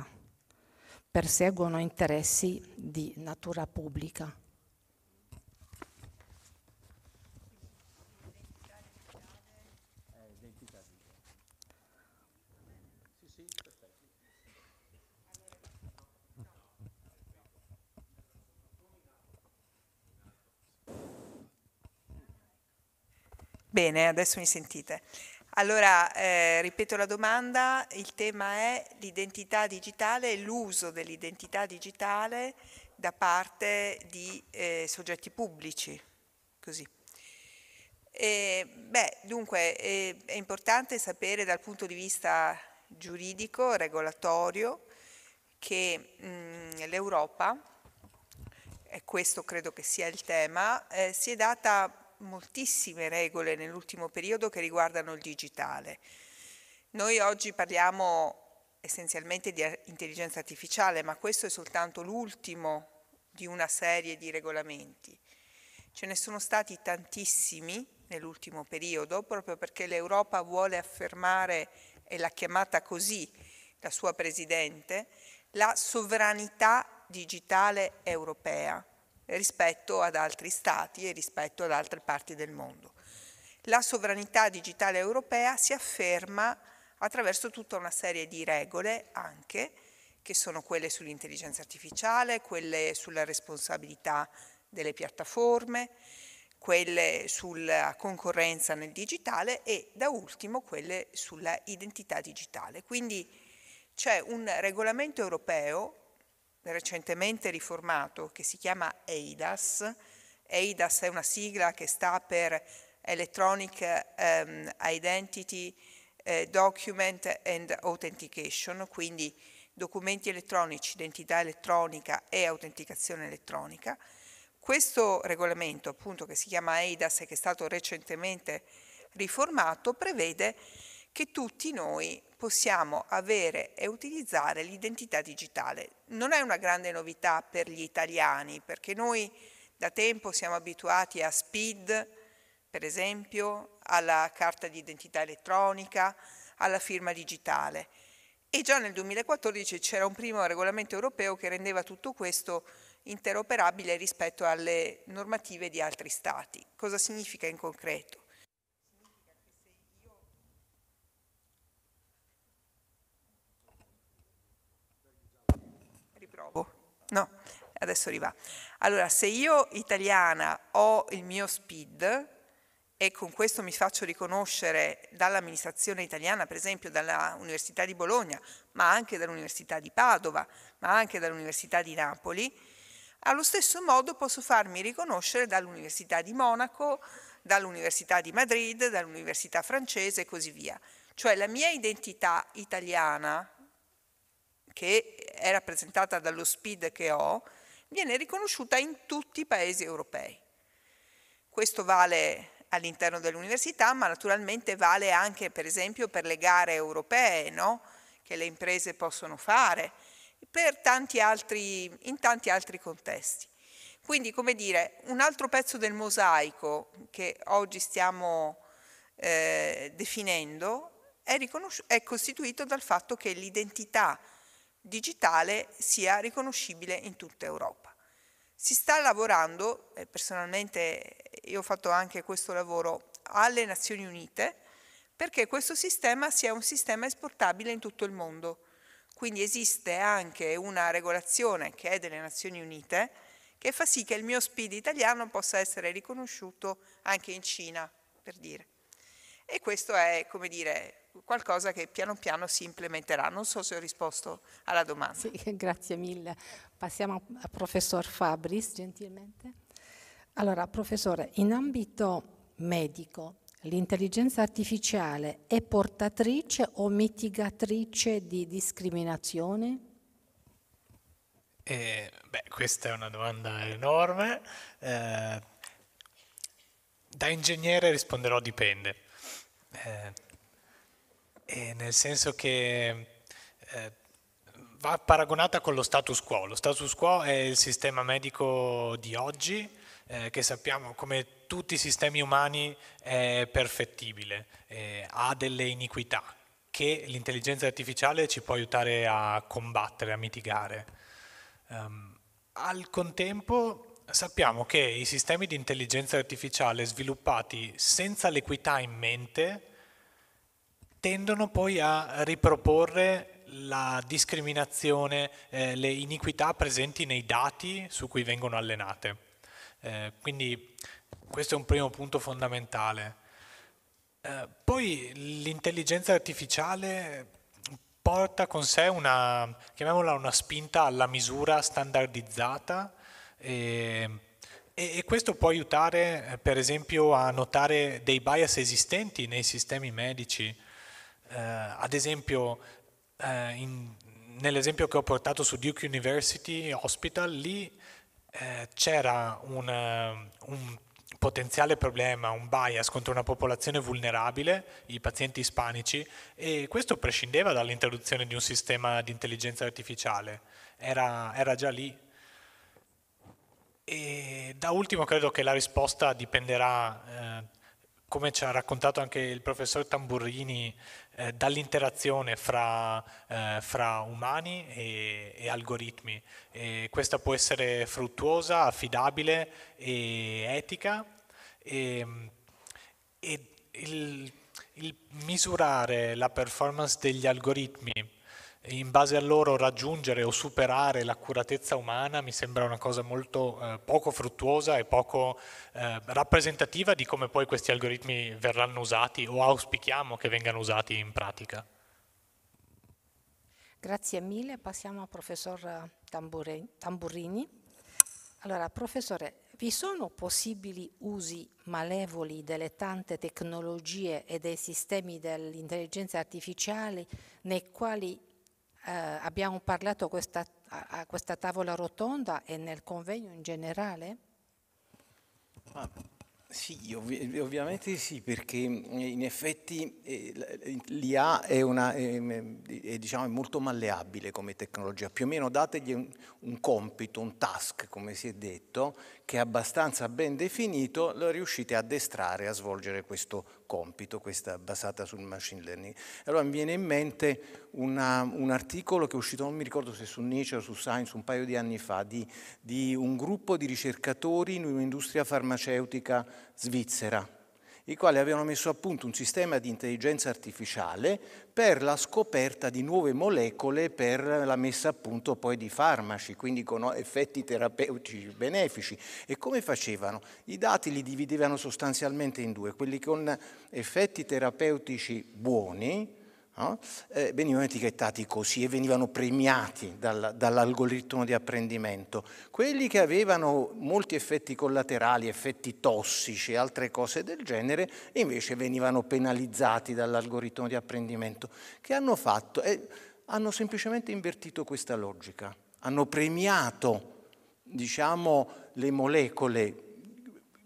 perseguono interessi di natura pubblica. Bene, adesso mi sentite. Allora, eh, ripeto la domanda, il tema è l'identità digitale e l'uso dell'identità digitale da parte di eh, soggetti pubblici. Così. E, beh, dunque, è, è importante sapere dal punto di vista giuridico, regolatorio, che mm, l'Europa, e questo credo che sia il tema, eh, si è data moltissime regole nell'ultimo periodo che riguardano il digitale. Noi oggi parliamo essenzialmente di intelligenza artificiale, ma questo è soltanto l'ultimo di una serie di regolamenti. Ce ne sono stati tantissimi nell'ultimo periodo, proprio perché l'Europa vuole affermare, e l'ha chiamata così la sua Presidente, la sovranità digitale europea rispetto ad altri stati e rispetto ad altre parti del mondo. La sovranità digitale europea si afferma attraverso tutta una serie di regole anche che sono quelle sull'intelligenza artificiale, quelle sulla responsabilità delle piattaforme, quelle sulla concorrenza nel digitale e da ultimo quelle sulla identità digitale. Quindi c'è un regolamento europeo recentemente riformato che si chiama EIDAS. EIDAS è una sigla che sta per Electronic um, Identity eh, Document and Authentication, quindi documenti elettronici, identità elettronica e autenticazione elettronica. Questo regolamento, appunto, che si chiama EIDAS e che è stato recentemente riformato, prevede che tutti noi possiamo avere e utilizzare l'identità digitale. Non è una grande novità per gli italiani, perché noi da tempo siamo abituati a SPID, per esempio, alla carta di identità elettronica, alla firma digitale. E già nel 2014 c'era un primo regolamento europeo che rendeva tutto questo interoperabile rispetto alle normative di altri stati. Cosa significa in concreto? No, adesso arriva. Allora, se io italiana ho il mio SPID e con questo mi faccio riconoscere dall'amministrazione italiana, per esempio dall'Università di Bologna, ma anche dall'Università di Padova, ma anche dall'Università di Napoli, allo stesso modo posso farmi riconoscere dall'Università di Monaco, dall'Università di Madrid, dall'Università francese e così via. Cioè la mia identità italiana che è rappresentata dallo SPID che ho, viene riconosciuta in tutti i paesi europei. Questo vale all'interno dell'università, ma naturalmente vale anche per esempio per le gare europee no? che le imprese possono fare, tanti altri, in tanti altri contesti. Quindi, come dire, un altro pezzo del mosaico che oggi stiamo eh, definendo è, è costituito dal fatto che l'identità digitale sia riconoscibile in tutta Europa. Si sta lavorando, personalmente io ho fatto anche questo lavoro alle Nazioni Unite, perché questo sistema sia un sistema esportabile in tutto il mondo. Quindi esiste anche una regolazione che è delle Nazioni Unite che fa sì che il mio speed italiano possa essere riconosciuto anche in Cina, per dire. E questo è, come dire, qualcosa che piano piano si implementerà. Non so se ho risposto alla domanda. Sì, grazie mille. Passiamo al professor Fabris, gentilmente. Allora, professore, in ambito medico l'intelligenza artificiale è portatrice o mitigatrice di discriminazione? Eh, beh, questa è una domanda enorme. Eh, da ingegnere risponderò dipende. Eh, e nel senso che eh, va paragonata con lo status quo. Lo status quo è il sistema medico di oggi, eh, che sappiamo come tutti i sistemi umani è perfettibile, eh, ha delle iniquità che l'intelligenza artificiale ci può aiutare a combattere, a mitigare. Um, al contempo sappiamo che i sistemi di intelligenza artificiale sviluppati senza l'equità in mente tendono poi a riproporre la discriminazione, eh, le iniquità presenti nei dati su cui vengono allenate. Eh, quindi questo è un primo punto fondamentale. Eh, poi l'intelligenza artificiale porta con sé una, chiamiamola una spinta alla misura standardizzata e, e, questo può aiutare eh, per esempio a notare dei bias esistenti nei sistemi medici eh, ad esempio eh, in, nell'esempio che ho portato su Duke University Hospital, lì eh, c'era un, eh, un potenziale problema, un bias contro una popolazione vulnerabile, i pazienti ispanici, e questo prescindeva dall'introduzione di un sistema di intelligenza artificiale, era, era già lì. E da ultimo credo che la risposta dipenderà, eh, come ci ha raccontato anche il professor Tamburrini, eh, dall'interazione fra, eh, fra, umani e, e algoritmi. E questa può essere fruttuosa, affidabile e etica e, ehm, il, il misurare la performance degli algoritmi in base a loro raggiungere o superare l'accuratezza umana mi sembra una cosa molto eh, poco fruttuosa e poco eh, rappresentativa di come poi questi algoritmi verranno usati o auspichiamo che vengano usati in pratica. Grazie mille, passiamo al professor Tamburini. Allora, professore, vi sono possibili usi malevoli delle tante tecnologie e dei sistemi dell'intelligenza artificiale nei quali eh, abbiamo parlato questa, a, questa tavola rotonda e nel convegno in generale? Ah, sì, ovvi- ovviamente sì, perché eh, in effetti eh, l'IA è, una, eh, è, diciamo, molto malleabile come tecnologia, più o meno dategli un, un, compito, un task, come si è detto, che è abbastanza ben definito, lo riuscite a addestrare a svolgere questo compito, questa basata sul machine learning. Allora mi viene in mente una, un articolo che è uscito, non mi ricordo se su Nature o su Science, un paio di anni fa, di, di un gruppo di ricercatori in un'industria farmaceutica svizzera, i quali avevano messo a punto un sistema di intelligenza artificiale per la scoperta di nuove molecole per la messa a punto poi di farmaci, quindi con effetti terapeutici benefici. E come facevano? I dati li dividevano sostanzialmente in due, quelli con effetti terapeutici buoni, no? eh, venivano etichettati così e venivano premiati dal, dall'algoritmo di apprendimento. Quelli che avevano molti effetti collaterali, effetti tossici e altre cose del genere, invece venivano penalizzati dall'algoritmo di apprendimento. Che hanno fatto? Eh, hanno semplicemente invertito questa logica, hanno premiato diciamo, le molecole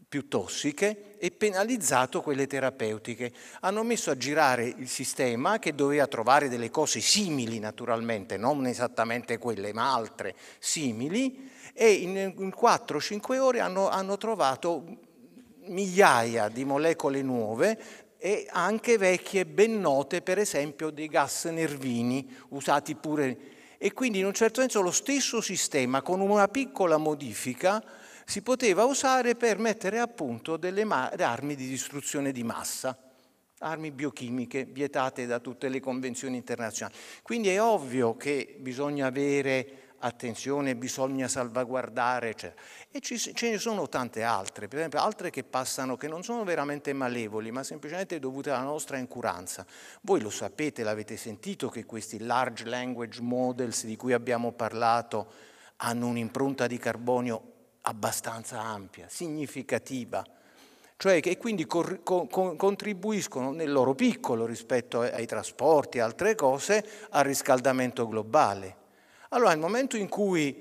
più tossiche e penalizzato quelle terapeutiche. Hanno messo a girare il sistema che doveva trovare delle cose simili naturalmente, non esattamente quelle ma altre simili e in, 4-5 ore hanno, hanno trovato migliaia di molecole nuove e anche vecchie ben note, per esempio dei gas nervini usati pure. E quindi in un certo senso lo stesso sistema con una piccola modifica si poteva usare per mettere a punto delle armi di distruzione di massa, armi biochimiche vietate da tutte le convenzioni internazionali. Quindi è ovvio che bisogna avere attenzione, bisogna salvaguardare, eccetera. E ci, ce ne sono tante altre, per esempio altre che passano, che non sono veramente malevoli, ma semplicemente dovute alla nostra incuranza. Voi lo sapete, l'avete sentito, che questi large language models di cui abbiamo parlato hanno un'impronta di carbonio abbastanza ampia, significativa, cioè che quindi cor- con- contribuiscono nel loro piccolo rispetto ai trasporti e altre cose al riscaldamento globale. Allora nel momento in cui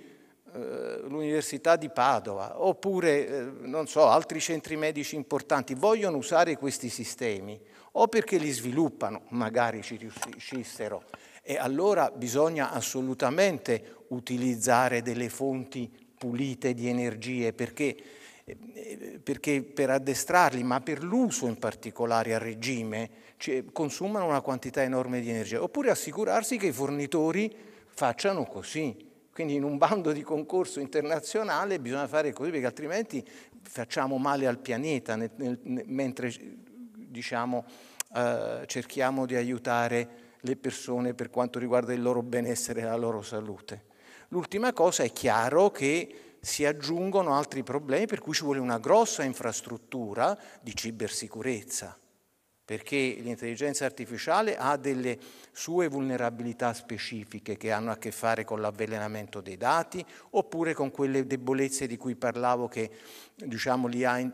eh, l'Università di Padova oppure eh, non so, altri centri medici importanti vogliono usare questi sistemi o perché li sviluppano, magari ci riuscissero, e allora bisogna assolutamente utilizzare delle fonti pulite di energie, perché, eh, perché per addestrarli, ma per l'uso in particolare a regime, cioè, consumano una quantità enorme di energia, oppure assicurarsi che i fornitori facciano così. Quindi in un bando di concorso internazionale bisogna fare così perché altrimenti facciamo male al pianeta nel, nel, mentre diciamo, eh, cerchiamo di aiutare le persone per quanto riguarda il loro benessere e la loro salute. L'ultima cosa è chiaro che si aggiungono altri problemi per cui ci vuole una grossa infrastruttura di cibersicurezza, perché l'intelligenza artificiale ha delle sue vulnerabilità specifiche che hanno a che fare con l'avvelenamento dei dati oppure con quelle debolezze di cui parlavo che diciamo l'IA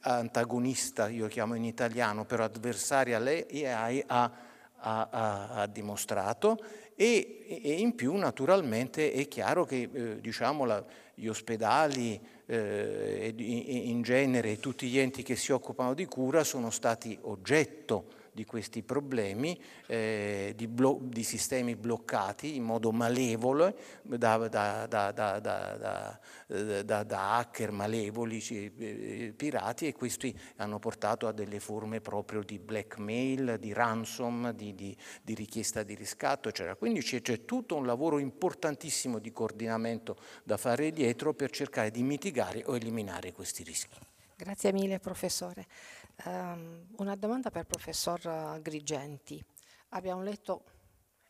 antagonista, io chiamo in italiano, però avversaria all'AI ha, ha, ha, ha dimostrato e, e in più naturalmente è chiaro che eh, diciamo, la, gli ospedali eh, e in genere tutti gli enti che si occupano di cura sono stati oggetto di questi problemi, eh, di, di, sistemi bloccati in modo malevole da, da, da, da, eh, hacker malevoli, eh, eh, pirati, e questi hanno portato a delle forme proprio di blackmail, di ransom, di, di, di richiesta di riscatto, eccetera. Quindi c'è tutto un lavoro importantissimo di coordinamento da fare dietro per cercare di mitigare o eliminare questi rischi. Grazie mille professore. Um, una domanda per il professor Grigenti. Abbiamo letto,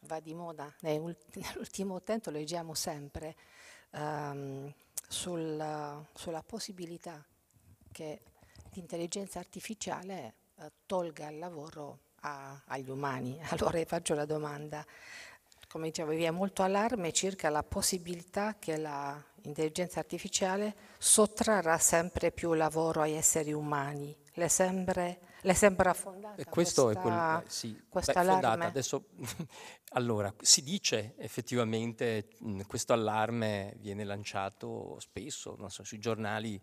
va di moda, nell'ultimo tempo leggiamo sempre um, sul, sulla possibilità che l'intelligenza artificiale eh, tolga il lavoro a, agli umani. Allora faccio la domanda, come dicevo, vi è molto allarme circa la possibilità che l'intelligenza artificiale sottrarrà sempre più lavoro agli esseri umani le, sempre, le sembra fondata. E questo questa, è quel, eh, sì, questa beh, allarme. Adesso, allora, si dice effettivamente mh, questo allarme viene lanciato spesso so, sui giornali.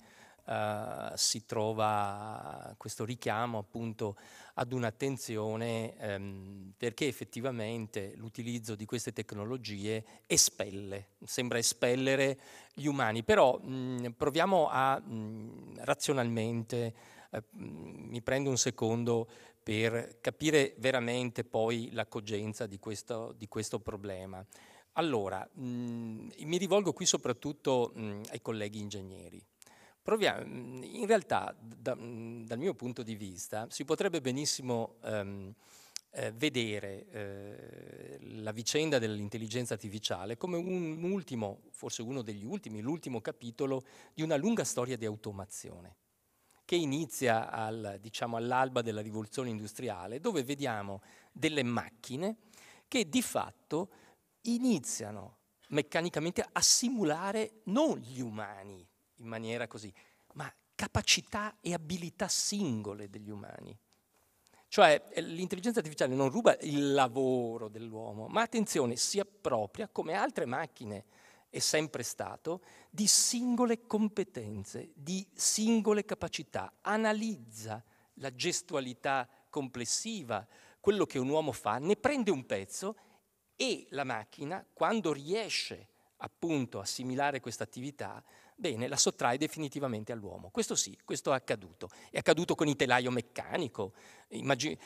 Uh, si trova questo richiamo appunto ad un'attenzione um, perché effettivamente l'utilizzo di queste tecnologie espelle, sembra espellere gli umani, però mh, proviamo a mh, razionalmente eh, mm, mi prendo un secondo per capire veramente poi la cogenza di questo, di questo problema. Allora, mh, mm, mi rivolgo qui soprattutto mh, mm, ai colleghi ingegneri. Proviamo, in realtà, da, dal mio punto di vista, si potrebbe benissimo ehm, eh, vedere eh, la vicenda dell'intelligenza artificiale come un ultimo, forse uno degli ultimi, l'ultimo capitolo di una lunga storia di automazione che inizia al, diciamo, all'alba della rivoluzione industriale, dove vediamo delle macchine che di fatto iniziano meccanicamente a simulare non gli umani in maniera così, ma capacità e abilità singole degli umani. Cioè eh, l'intelligenza artificiale non ruba il lavoro dell'uomo, ma attenzione, si appropria, come altre macchine è sempre stato, di singole competenze, di singole capacità, analizza la gestualità complessiva, quello che un uomo fa, ne prende un pezzo e la macchina, quando riesce appunto a assimilare questa attività, bene, la sottrae definitivamente all'uomo. Questo sì, questo è accaduto. È accaduto con il telaio meccanico. Immagin-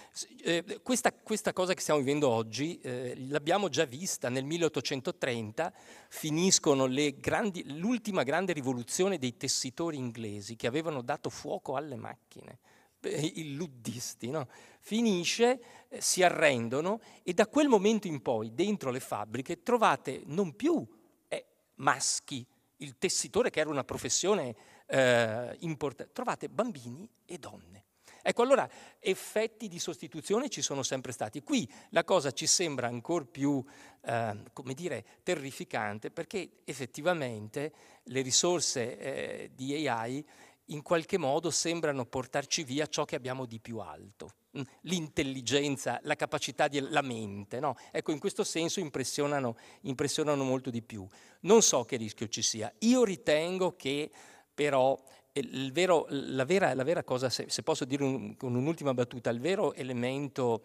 eh, questa, questa, cosa che stiamo vivendo oggi eh, l'abbiamo già vista nel 1830, finiscono grandi, l'ultima grande rivoluzione dei tessitori inglesi che avevano dato fuoco alle macchine i luddisti, no? finisce, eh, si arrendono e da quel momento in poi dentro le fabbriche trovate non più eh, maschi il tessitore che era una professione eh, importante, trovate bambini e donne. Ecco allora effetti di sostituzione ci sono sempre stati. Qui la cosa ci sembra ancora più, eh, come dire, terrificante perché effettivamente le risorse eh, di AI in qualche modo sembrano portarci via ciò che abbiamo di più alto. Mm, l'intelligenza, la capacità della mente. No? Ecco, in questo senso impressionano, impressionano molto di più. Non so che rischio ci sia. Io ritengo che però eh, Vero, la, vera, la, vera, cosa, se, se posso dire un, con un'ultima battuta, il vero elemento,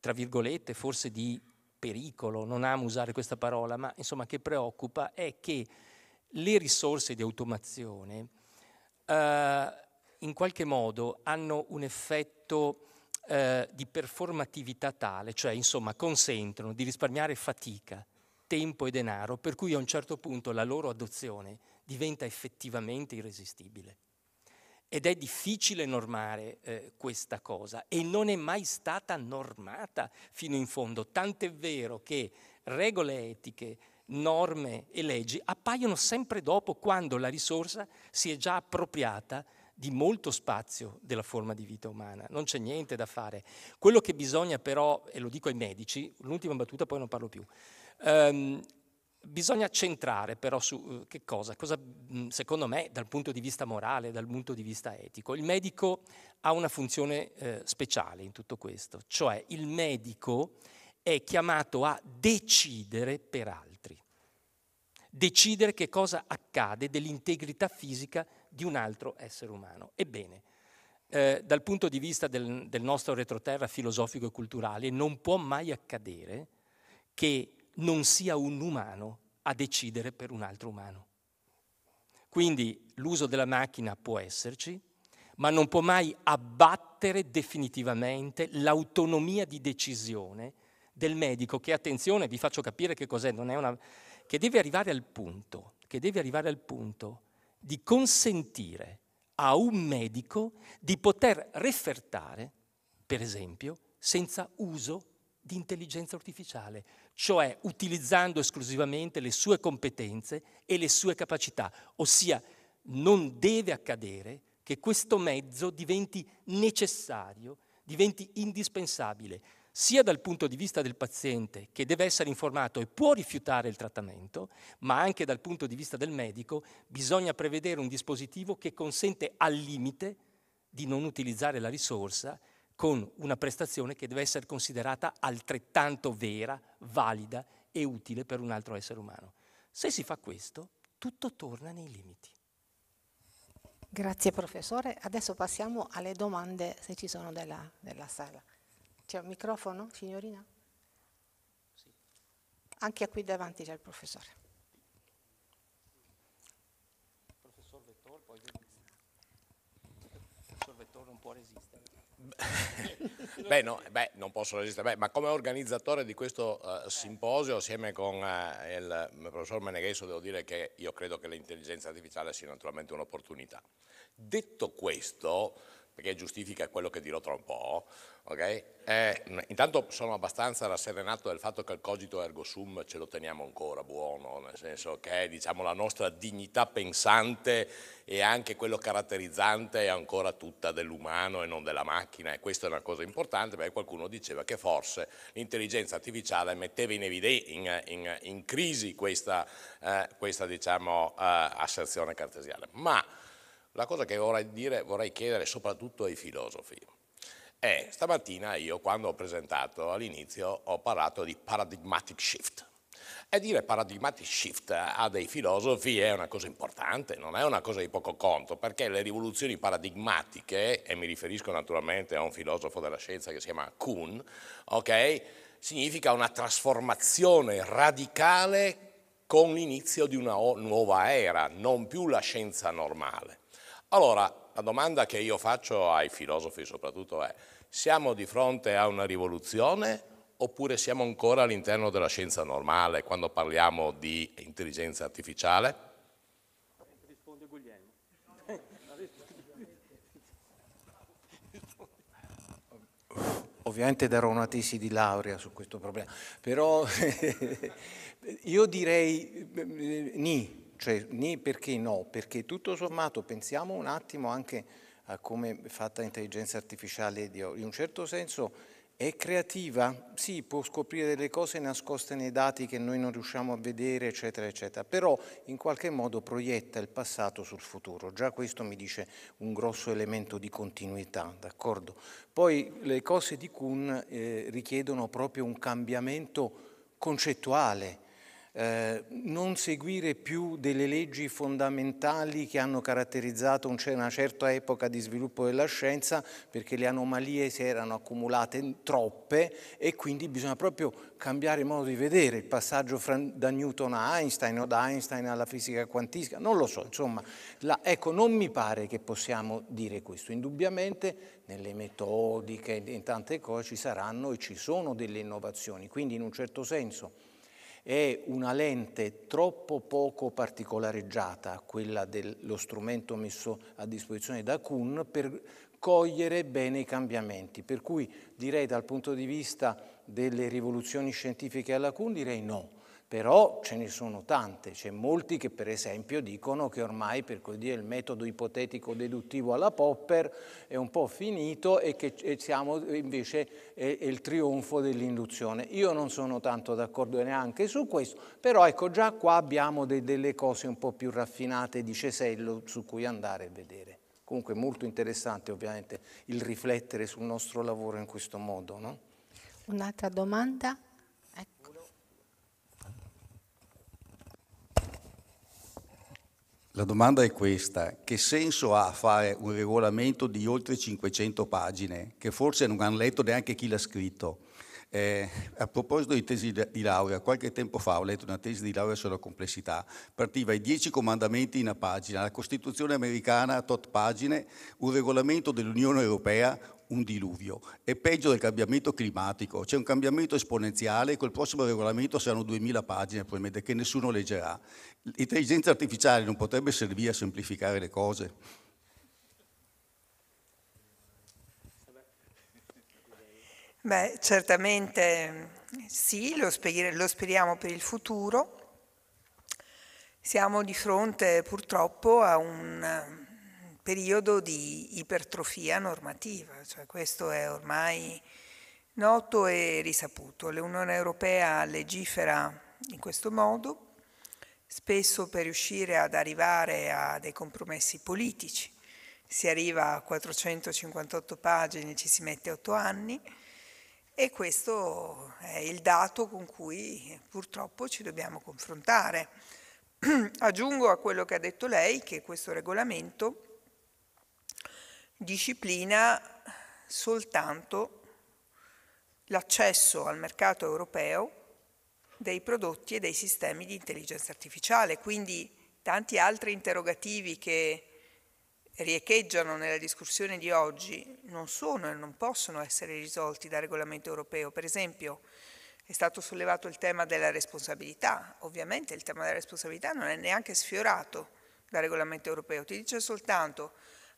tra virgolette, forse di pericolo, non amo usare questa parola, ma insomma che preoccupa è che le risorse di automazione eh, in qualche modo hanno un effetto eh, di performatività tale, cioè insomma consentono di risparmiare fatica, tempo e denaro, per cui a un certo punto la loro adozione diventa effettivamente irresistibile. Ed è difficile normare eh, questa cosa e non è mai stata normata fino in fondo, tant'è vero che regole etiche, norme e leggi appaiono sempre dopo quando la risorsa si è già appropriata di molto spazio della forma di vita umana, non c'è niente da fare. Quello che bisogna però, e lo dico ai medici, l'ultima battuta poi non parlo più, ehm, bisogna centrare però su eh, che cosa? cosa, mm, secondo me, dal punto di vista morale, dal punto di vista etico. Il medico ha una funzione eh, speciale in tutto questo, cioè il medico è chiamato a decidere per altri, decidere che cosa accade dell'integrità fisica di un altro essere umano. Ebbene, eh, dal punto di vista del, del nostro retroterra filosofico e culturale, non può mai accadere che non sia un umano a decidere per un altro umano. Quindi l'uso della macchina può esserci, ma non può mai abbattere definitivamente l'autonomia di decisione del medico che, attenzione, vi faccio capire che cos'è, non è una, che deve arrivare al punto, che deve arrivare al punto di consentire a un medico di poter refertare, per esempio, senza uso di intelligenza artificiale, cioè utilizzando esclusivamente le sue competenze e le sue capacità, ossia non deve accadere che questo mezzo diventi necessario, diventi indispensabile sia dal punto di vista del paziente che deve essere informato e può rifiutare il trattamento, ma anche dal punto di vista del medico bisogna prevedere un dispositivo che consente al limite di non utilizzare la risorsa con una prestazione che deve essere considerata altrettanto vera, valida e utile per un altro essere umano. Se si fa questo, tutto torna nei limiti. Grazie professore. Adesso passiamo alle domande, se ci sono, della, della sala. C'è un microfono, signorina? Sì. Anche qui davanti c'è il professore. Professor Vettor, poi... Professor Vettor non può resistere. beh, no, beh, non posso resistere, beh, ma come organizzatore di questo uh, simposio assieme con uh, il professor Meneghesso devo dire che io credo che l'intelligenza artificiale sia naturalmente un'opportunità. Detto questo, perché giustifica quello che dirò tra un po', Okay? Eh, intanto sono abbastanza rasserenato del fatto che il cogito ergo sum ce lo teniamo ancora buono, nel senso che diciamo, la nostra dignità pensante e anche quello caratterizzante è ancora tutta dell'umano e non della macchina e questa è una cosa importante perché qualcuno diceva che forse l'intelligenza artificiale metteva in, in, in, in crisi questa, eh, questa diciamo, eh, asserzione cartesiale. Ma la cosa che vorrei, dire, vorrei chiedere soprattutto ai filosofi, e eh, stamattina io, quando ho presentato all'inizio, ho parlato di paradigmatic shift. E dire paradigmatic shift a dei filosofi è una cosa importante, non è una cosa di poco conto, perché le rivoluzioni paradigmatiche, e mi riferisco naturalmente a un filosofo della scienza che si chiama Kuhn, ok? Significa una trasformazione radicale con l'inizio di una nuova era, non più la scienza normale. Allora, la domanda che io faccio ai filosofi soprattutto è, siamo di fronte a una rivoluzione oppure siamo ancora all'interno della scienza normale quando parliamo di intelligenza artificiale? Risponde Guglielmo. Ovviamente darò una tesi di laurea su questo problema, però io direi eh, eh, ni, cioè ni perché no, perché tutto sommato pensiamo un attimo anche a come è fatta l'intelligenza artificiale di oggi. In un certo senso è creativa, sì, può scoprire delle cose nascoste nei dati che noi non riusciamo a vedere, eccetera, eccetera, però in qualche modo proietta il passato sul futuro. Già questo mi dice un grosso elemento di continuità, d'accordo? Poi le cose di Kuhn eh, richiedono proprio un cambiamento concettuale, eh, non seguire più delle leggi fondamentali che hanno caratterizzato una certa epoca di sviluppo della scienza perché le anomalie si erano accumulate troppe e quindi bisogna proprio cambiare modo di vedere il passaggio fra, da Newton a Einstein o da Einstein alla fisica quantistica, non lo so, insomma, la, ecco, non mi pare che possiamo dire questo, indubbiamente nelle metodiche, in tante cose ci saranno e ci sono delle innovazioni, quindi in un certo senso è una lente troppo poco particolareggiata, quella dello strumento messo a disposizione da Kuhn, per cogliere bene i cambiamenti. Per cui direi dal punto di vista delle rivoluzioni scientifiche alla Kuhn, direi no però ce ne sono tante, c'è molti che per esempio dicono che ormai per così dire il metodo ipotetico deduttivo alla Popper è un po' finito e che siamo invece è, il trionfo dell'induzione. Io non sono tanto d'accordo neanche su questo, però ecco già qua abbiamo de, delle cose un po' più raffinate di Cesello su cui andare a vedere. Comunque molto interessante ovviamente il riflettere sul nostro lavoro in questo modo. No? Un'altra domanda? La domanda è questa, che senso ha fare un regolamento di oltre 500 pagine, che forse non hanno letto neanche chi l'ha scritto? Eh, a proposito di tesi di laurea, qualche tempo fa ho letto una tesi di laurea sulla complessità, partiva i dieci comandamenti in una pagina, la Costituzione americana tot pagine, un regolamento dell'Unione Europea, un diluvio, è peggio del cambiamento climatico, c'è un cambiamento esponenziale, col prossimo regolamento saranno 2000 pagine probabilmente che nessuno leggerà. L'intelligenza artificiale non potrebbe servire a semplificare le cose? Beh, certamente mm, sì, lo, lo speriamo per il futuro. Siamo di fronte purtroppo a un periodo di ipertrofia normativa, cioè questo è ormai noto e risaputo. L'Unione Europea legifera in questo modo, spesso per riuscire ad arrivare a dei compromessi politici. Si arriva a 458 pagine, ci si mette 8 anni e questo è il dato con cui purtroppo ci dobbiamo confrontare. Aggiungo a quello che ha detto lei che questo regolamento disciplina soltanto l'accesso al mercato europeo dei prodotti e dei sistemi di intelligenza artificiale, quindi tanti altri interrogativi che riecheggiano nella discussione di oggi non sono e non possono essere risolti dal regolamento europeo. Per esempio è stato sollevato il tema della responsabilità, ovviamente il tema della responsabilità non è neanche sfiorato dal regolamento europeo, ti dice soltanto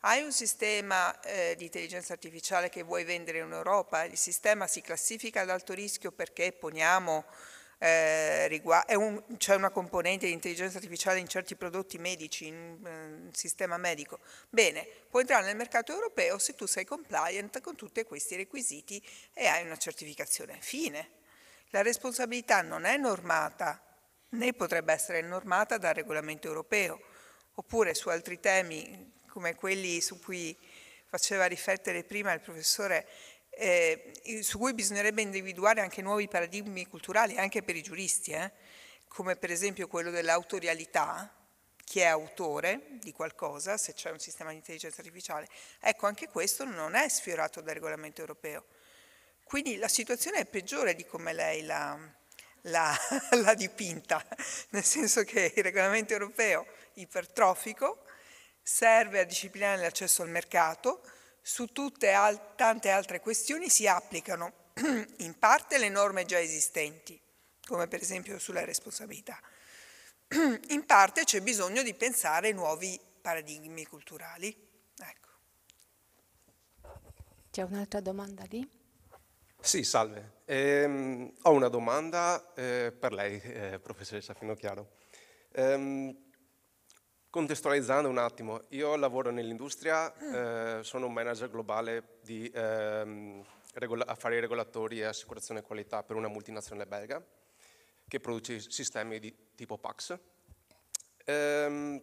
hai un sistema eh, di intelligenza artificiale che vuoi vendere in Europa, il sistema si classifica ad alto rischio perché poniamo eh, un, c'è una componente di intelligenza artificiale in certi prodotti medici, in, in eh, sistema medico. Bene, puoi entrare nel mercato europeo se tu sei compliant con tutti questi requisiti e hai una certificazione. Fine. La responsabilità non è normata, né potrebbe essere normata dal regolamento europeo. Oppure su altri temi come quelli su cui faceva riflettere prima il professore, eh, su cui bisognerebbe individuare anche nuovi paradigmi culturali, anche per i giuristi, eh? come per esempio quello dell'autorialità, chi è autore di qualcosa, se c'è un sistema di intelligenza artificiale. Ecco, anche questo non è sfiorato dal regolamento europeo. Quindi la situazione è peggiore di come lei l'ha, l'ha, l'ha dipinta, nel senso che il regolamento europeo ipertrofico serve a disciplinare l'accesso al mercato, su tutte al tante altre questioni si applicano in parte le norme già esistenti, come per esempio sulla responsabilità. In parte c'è bisogno di pensare nuovi paradigmi culturali. Ecco. C'è un'altra domanda lì? Sì, salve. Eh, ho una domanda eh, per lei, eh, professoressa Finocchiaro. Eh, Contestualizzando un attimo, io lavoro nell'industria, eh, sono un manager globale di eh, regol affari regolatori e assicurazione qualità per una multinazionale belga che produce sistemi di tipo PAX. Eh,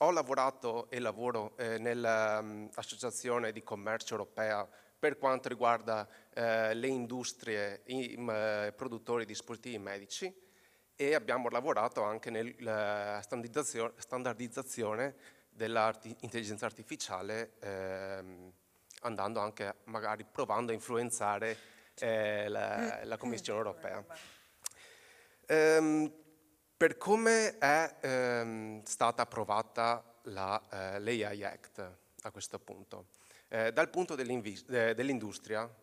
ho lavorato e lavoro eh, nell'associazione di commercio europea per quanto riguarda eh, le industrie, i, i, produttori di dispositivi medici, e abbiamo lavorato anche nella standardizzazione dell'intelligenza artificiale ehm, andando anche magari provando a influenzare eh, la, la, Commissione europea. Ehm, per come è ehm, stata approvata l'AI eh, Act a questo punto? Eh, dal punto eh, dell'industria dell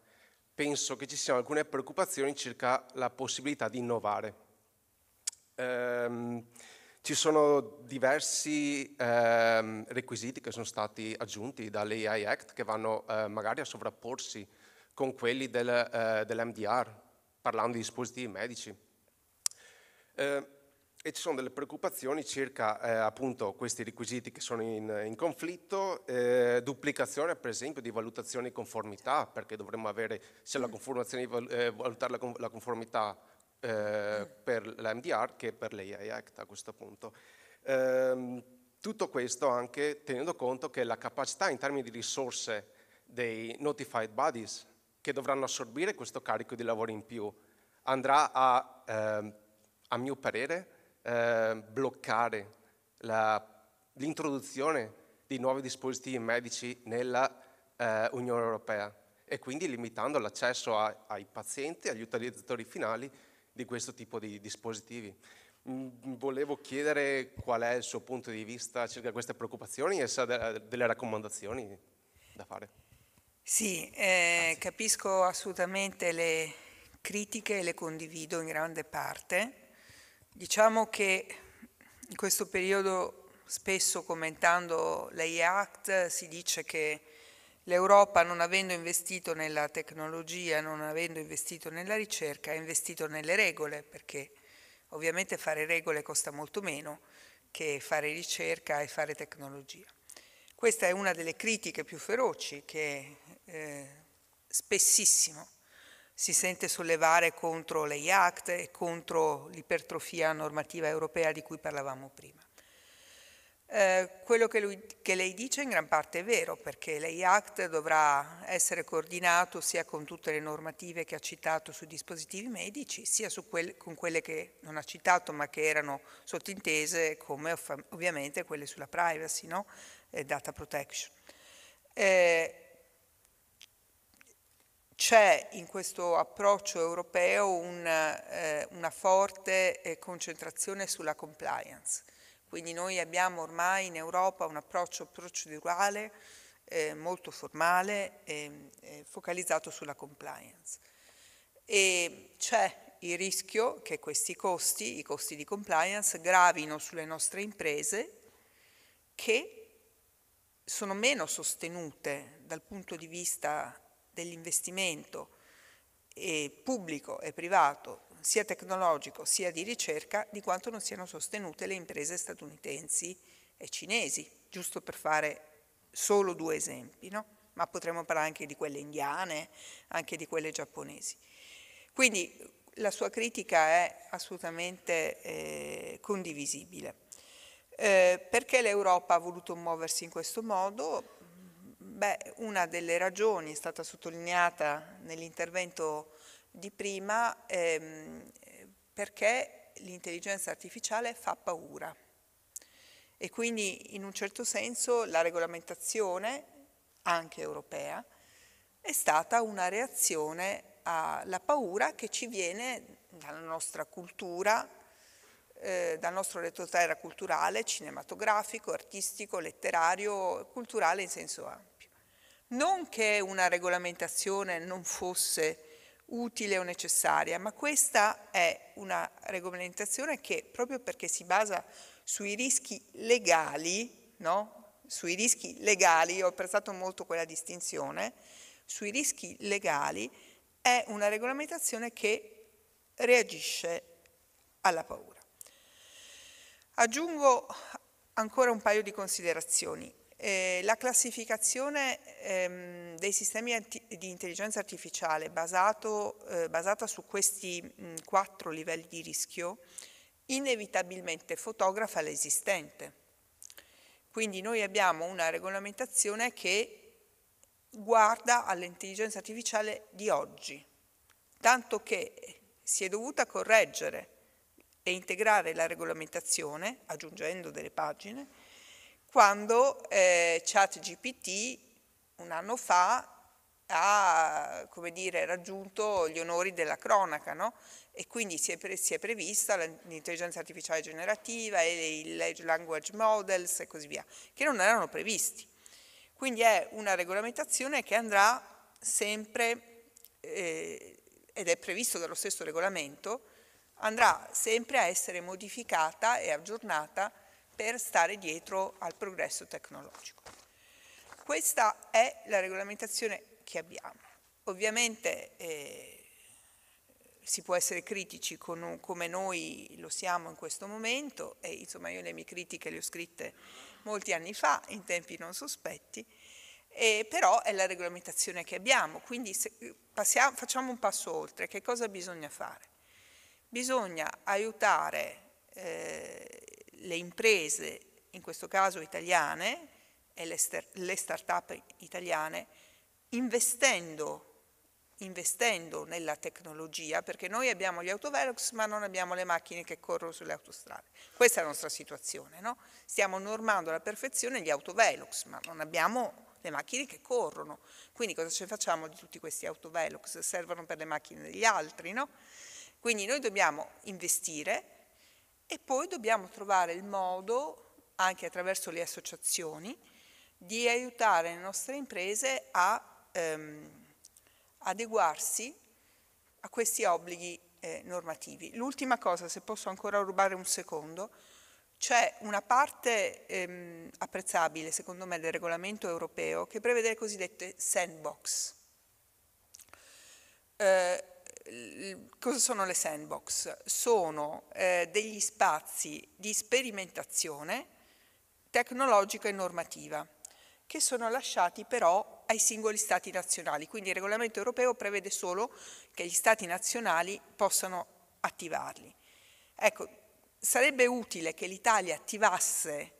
penso che ci siano alcune preoccupazioni circa la possibilità di innovare Um, ci sono diversi um, requisiti che sono stati aggiunti dall'AI Act che vanno uh, magari a sovrapporsi con quelli del, uh, eh, dell'MDR, parlando di dispositivi medici. Uh, e ci sono delle preoccupazioni circa eh, appunto questi requisiti che sono in, in conflitto, eh, duplicazione per esempio di valutazione di conformità, perché dovremmo avere sia la conformazione di val eh, valutare la, con la, conformità eh, per l'MDR che per l'AI Act a questo punto. Ehm, tutto questo anche tenendo conto che la capacità in termini di risorse dei notified bodies che dovranno assorbire questo carico di lavoro in più andrà a, ehm, a mio parere, eh, bloccare l'introduzione di nuovi dispositivi medici nella eh, Unione Europea e quindi limitando l'accesso ai pazienti, agli utilizzatori finali di questo tipo di dispositivi. Mm, volevo chiedere qual è il suo punto di vista circa queste preoccupazioni e se ha delle raccomandazioni da fare. Sì, eh, capisco assolutamente le critiche e le condivido in grande parte. Diciamo che in questo periodo spesso commentando l'AI Act si dice che L'Europa, non avendo investito nella tecnologia, non avendo investito nella ricerca, ha investito nelle regole, perché ovviamente fare regole costa molto meno che fare ricerca e fare tecnologia. Questa è una delle critiche più feroci che eh, spessissimo si sente sollevare contro l'EI Act e contro l'ipertrofia normativa europea di cui parlavamo prima. Eh, quello che, lui, che, lei dice in gran parte è vero, perché l'EIACT dovrà essere coordinato sia con tutte le normative che ha citato sui dispositivi medici, sia quel, con quelle che non ha citato ma che erano sottintese, come ovviamente quelle sulla privacy, no? eh, data protection. Eh, c'è in questo approccio europeo un, eh, una forte eh, concentrazione sulla compliance quindi noi abbiamo ormai in Europa un approccio procedurale eh, molto formale e eh, focalizzato sulla compliance. E c'è il rischio che questi costi, i costi di compliance, gravino sulle nostre imprese che sono meno sostenute dal punto di vista dell'investimento e pubblico e privato, sia tecnologico sia di ricerca, di quanto non siano sostenute le imprese statunitensi e cinesi, giusto per fare solo due esempi, no? ma potremmo parlare anche di quelle indiane, anche di quelle giapponesi. Quindi la sua critica è assolutamente eh, condivisibile. Eh, perché l'Europa ha voluto muoversi in questo modo? Beh, una delle ragioni è stata sottolineata nell'intervento di prima ehm, perché l'intelligenza artificiale fa paura e quindi in un certo senso la regolamentazione, anche europea, è stata una reazione alla paura che ci viene dalla nostra cultura, eh, dal nostro retroterra culturale, cinematografico, artistico, letterario, culturale in senso ampio. Non che una regolamentazione non fosse utile o necessaria, ma questa è una regolamentazione che proprio perché si basa sui rischi legali, no? sui rischi legali, ho apprezzato molto quella distinzione, sui rischi legali è una regolamentazione che reagisce alla paura. Aggiungo ancora un paio di considerazioni. Eh, la classificazione ehm, dei sistemi di intelligenza artificiale basato, eh, basata su questi mh, mm, quattro livelli di rischio inevitabilmente fotografa l'esistente. Quindi noi abbiamo una regolamentazione che guarda all'intelligenza artificiale di oggi, tanto che si è dovuta correggere e integrare la regolamentazione, aggiungendo delle pagine, quando eh, ChatGPT un anno fa ha dire, raggiunto gli onori della cronaca no? e quindi si è, pre si è prevista l'intelligenza artificiale generativa e i language models e così via, che non erano previsti. Quindi è una regolamentazione che andrà sempre, eh, ed è previsto dallo stesso regolamento, andrà sempre a essere modificata e aggiornata per stare dietro al progresso tecnologico. Questa è la regolamentazione che abbiamo. Ovviamente eh, si può essere critici con, come noi lo siamo in questo momento e insomma io le mie critiche le ho scritte molti anni fa in tempi non sospetti, eh, però è la regolamentazione che abbiamo, quindi se, passiamo, facciamo un passo oltre, che cosa bisogna fare? Bisogna aiutare eh, le imprese, in questo caso italiane, e le, le start-up italiane, investendo, investendo nella tecnologia, perché noi abbiamo gli autovelox ma non abbiamo le macchine che corrono sulle autostrade. Questa è la nostra situazione, no? Stiamo normando alla perfezione gli autovelox, ma non abbiamo le macchine che corrono. Quindi cosa ci facciamo di tutti questi autovelox? Servono per le macchine degli altri, no? Quindi noi dobbiamo investire e poi dobbiamo trovare il modo, anche attraverso le associazioni, di aiutare le nostre imprese a ehm, adeguarsi a questi obblighi eh, normativi. L'ultima cosa, se posso ancora rubare un secondo, c'è una parte ehm, apprezzabile, secondo me, del regolamento europeo che prevede le cosiddette sandbox. Eh, cosa sono le sandbox? Sono eh, degli spazi di sperimentazione tecnologica e normativa che sono lasciati però ai singoli stati nazionali, quindi il regolamento europeo prevede solo che gli stati nazionali possano attivarli. Ecco, sarebbe utile che l'Italia attivasse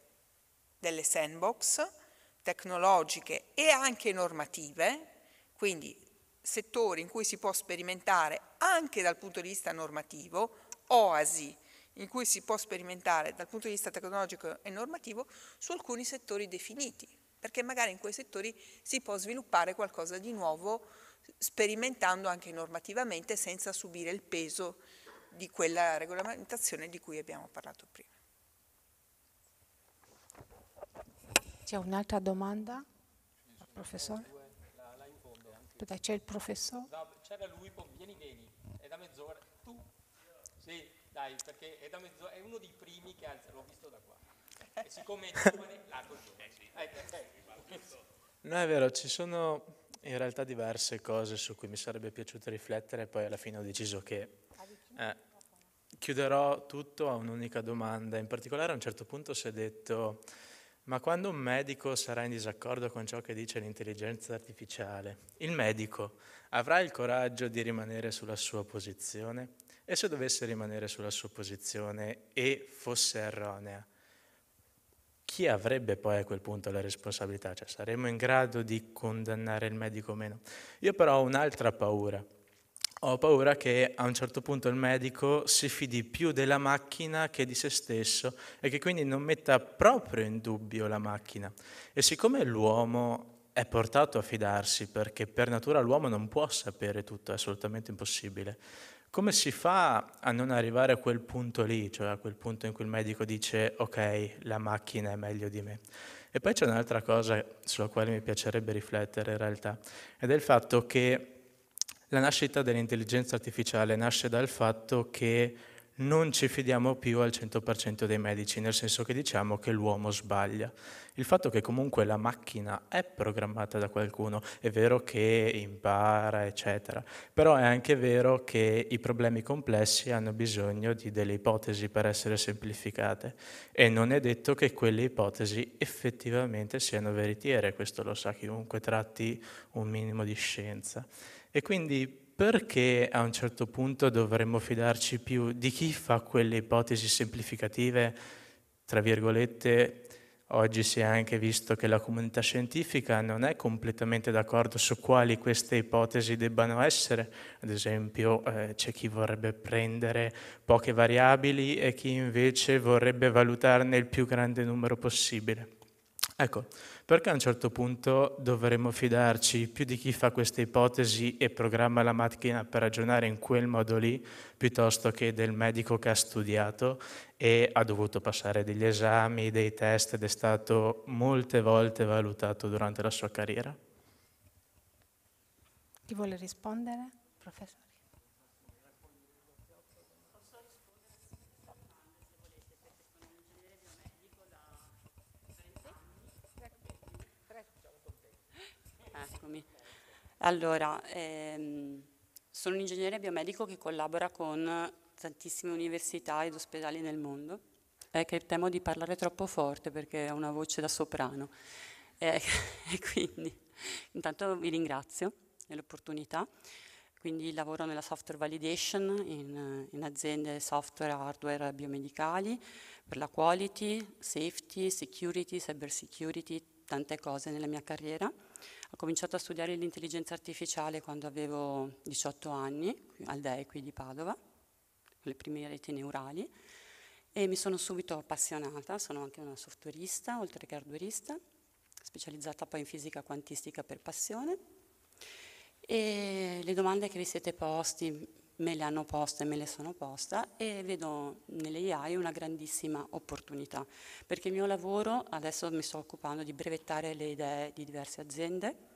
delle sandbox tecnologiche e anche normative, quindi settori in cui si può sperimentare anche dal punto di vista normativo, oasi in cui si può sperimentare dal punto di vista tecnologico e normativo su alcuni settori definiti, perché magari in quei settori si può sviluppare qualcosa di nuovo sperimentando anche normativamente senza subire il peso di quella regolamentazione di cui abbiamo parlato prima. C'è un'altra domanda, professore? Aspetta, c'è il professore? No, c'era lui, vieni, vieni, è da mezz'ora. Tu? Sì, dai, perché è da mezz'ora, è uno dei primi che alza, l'ho visto da qua. E siccome è giovane, largo giovane. Eh eh, no, è vero, ci sono in realtà diverse cose su cui mi sarebbe piaciuto riflettere, poi alla fine ho deciso che ah, eh, chiuderò tutto a un'unica domanda. In particolare a un certo punto si è detto ma quando un medico sarà in disaccordo con ciò che dice l'intelligenza artificiale, il medico avrà il coraggio di rimanere sulla sua posizione? E se dovesse rimanere sulla sua posizione e fosse erronea, chi avrebbe poi a quel punto la responsabilità? Cioè saremmo in grado di condannare il medico o meno? Io però ho un'altra paura ho paura che a un certo punto il medico si fidi più della macchina che di se stesso e che quindi non metta proprio in dubbio la macchina. E siccome l'uomo è portato a fidarsi, perché per natura l'uomo non può sapere tutto, è assolutamente impossibile, come si fa a non arrivare a quel punto lì, cioè a quel punto in cui il medico dice ok, la macchina è meglio di me? E poi c'è un'altra cosa sulla quale mi piacerebbe riflettere in realtà, ed è il fatto che la nascita dell'intelligenza artificiale nasce dal fatto che non ci fidiamo più al 100% dei medici, nel senso che diciamo che l'uomo sbaglia. Il fatto che comunque la macchina è programmata da qualcuno, è vero che impara, eccetera, però è anche vero che i problemi complessi hanno bisogno di delle ipotesi per essere semplificate e non è detto che quelle ipotesi effettivamente siano veritiere, questo lo sa chiunque tratti un minimo di scienza. E quindi perché a un certo punto dovremmo fidarci più di chi fa quelle ipotesi semplificative, tra virgolette, Oggi si è anche visto che la comunità scientifica non è completamente d'accordo su quali queste ipotesi debbano essere, ad esempio eh, c'è chi vorrebbe prendere poche variabili e chi invece vorrebbe valutarne il più grande numero possibile. Ecco, perché a un certo punto dovremmo fidarci più di chi fa queste ipotesi e programma la macchina per ragionare in quel modo lì, piuttosto che del medico che ha studiato e ha dovuto passare degli esami, dei test ed è stato molte volte valutato durante la sua carriera? Chi vuole rispondere, professore? Allora, ehm, sono un ingegnere biomedico che collabora con tantissime università ed ospedali nel mondo. È che temo di parlare troppo forte perché ho una voce da soprano. Eh, e quindi intanto vi ringrazio dell'opportunità. Quindi lavoro nella software validation in, in aziende software e hardware biomedicali per la quality, safety, security, cyber security, tante cose nella mia carriera. Ho cominciato a studiare l'intelligenza artificiale quando avevo 18 anni, al DEI qui di Padova, con le prime reti neurali, e mi sono subito appassionata, sono anche una softwareista, oltre che hardwareista, specializzata poi in fisica quantistica per passione. E le domande che vi siete posti me le hanno poste, me le sono posta e vedo nell'AI una grandissima opportunità, perché il mio lavoro, adesso mi sto occupando di brevettare le idee di diverse aziende,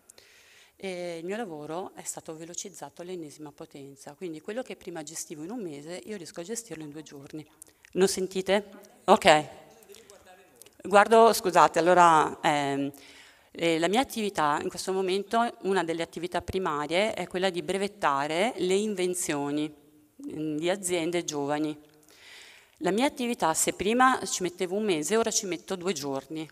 e il mio lavoro è stato velocizzato all'ennesima potenza, quindi quello che prima gestivo in un mese io riesco a gestirlo in due giorni. Lo sentite? Ok. Guardo, scusate, allora... Ehm, eh, la mia attività, in questo momento, una delle attività primarie è quella di brevettare le invenzioni mm, di aziende giovani. La mia attività, se prima ci mettevo un mese, ora ci metto due giorni.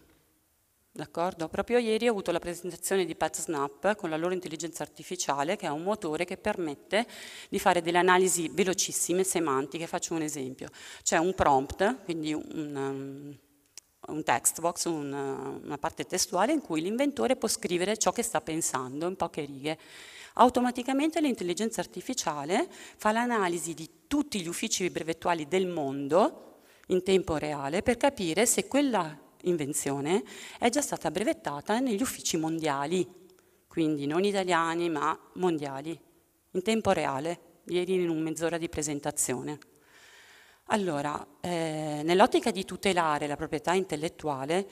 D'accordo? Proprio ieri ho avuto la presentazione di PathSnap con la loro intelligenza artificiale, che è un motore che permette di fare delle analisi velocissime semantiche. Faccio un esempio: c'è un prompt, quindi un, um, un text box, un, una parte testuale in cui l'inventore può scrivere ciò che sta pensando in poche righe. Automaticamente l'intelligenza artificiale fa l'analisi di tutti gli uffici brevettuali del mondo in tempo reale per capire se quella invenzione è già stata brevettata negli uffici mondiali, quindi non italiani ma mondiali, in tempo reale, ieri in un mezz'ora di presentazione. Allora, eh, nell'ottica di tutelare la proprietà intellettuale,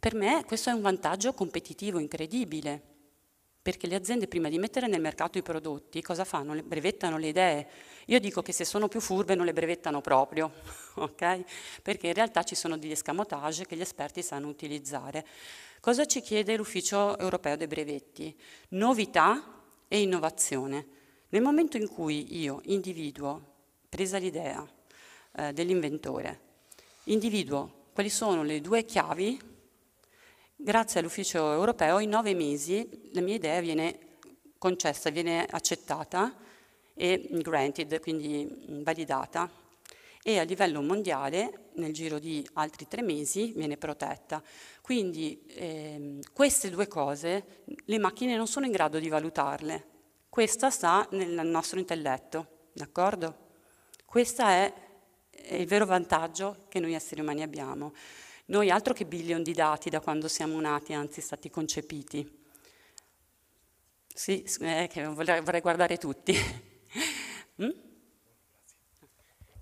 per me questo è un vantaggio competitivo incredibile, perché le aziende prima di mettere nel mercato i prodotti cosa fanno? Le brevettano le idee. Io dico che se sono più furbe non le brevettano proprio, ok? perché in realtà ci sono degli escamotage che gli esperti sanno utilizzare. Cosa ci chiede l'Ufficio europeo dei brevetti? Novità e innovazione. Nel momento in cui io individuo presa l'idea eh, dell'inventore, individuo quali sono le due chiavi, grazie all'ufficio europeo in nove mesi la mia idea viene concessa, viene accettata e granted, quindi validata e a livello mondiale nel giro di altri tre mesi viene protetta. Quindi ehm, queste due cose le macchine non sono in grado di valutarle, questa sta nel nostro intelletto, d'accordo? Questo è il vero vantaggio che noi esseri umani abbiamo. Noi altro che billion di dati da quando siamo nati, anzi stati concepiti. Sì, eh, vorrei, vorrei, guardare tutti. mm?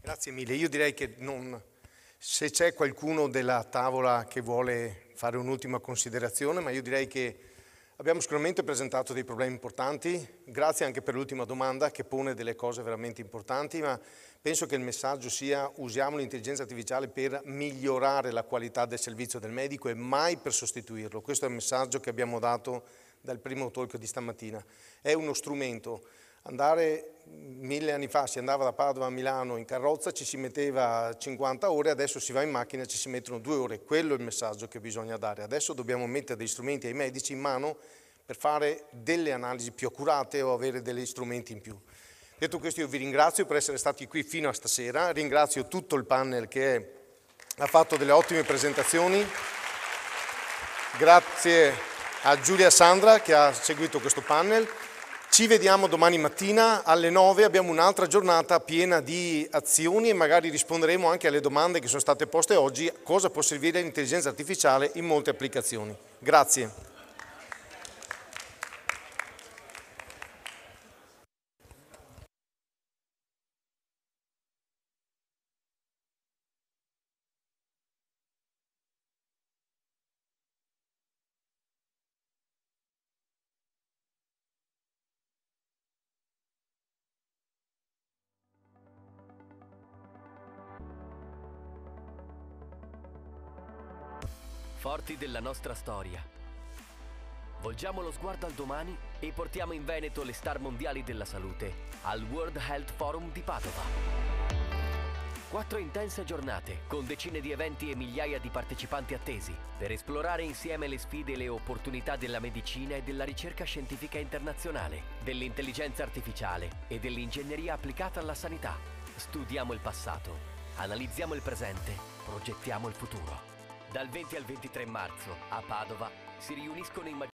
Grazie mille. Io direi che non, se c'è qualcuno della tavola che vuole fare un'ultima considerazione, ma io direi che Abbiamo sicuramente presentato dei problemi importanti, grazie anche per l'ultima domanda che pone delle cose veramente importanti, ma penso che il messaggio sia usiamo l'intelligenza artificiale per migliorare la qualità del servizio del medico e mai per sostituirlo. Questo è il messaggio che abbiamo dato dal primo talk di stamattina. È uno strumento Andare mille anni fa si andava da Padova a Milano in carrozza, ci si metteva 50 ore, adesso si va in macchina e ci si mettono due ore. Quello è il messaggio che bisogna dare. Adesso dobbiamo mettere degli strumenti ai medici in mano per fare delle analisi più accurate o avere degli strumenti in più. Detto questo io vi ringrazio per essere stati qui fino a stasera, ringrazio tutto il panel che ha fatto delle ottime presentazioni, grazie a Giulia Sandra che ha seguito questo panel. Ci vediamo domani mattina alle 9, abbiamo un'altra giornata piena di azioni e magari risponderemo anche alle domande che sono state poste oggi, cosa può servire l'intelligenza artificiale in molte applicazioni. Grazie. nostra storia. Volgiamo lo sguardo al domani e portiamo in Veneto le star mondiali della salute al World Health Forum di Padova. Quattro intense giornate, con decine di eventi e migliaia di partecipanti attesi, per esplorare insieme le sfide e le opportunità della medicina e della ricerca scientifica internazionale, dell'intelligenza artificiale e dell'ingegneria applicata alla sanità. Studiamo il passato, analizziamo il presente, progettiamo il futuro. Dal 20 al 23 marzo a Padova si riuniscono i maggiori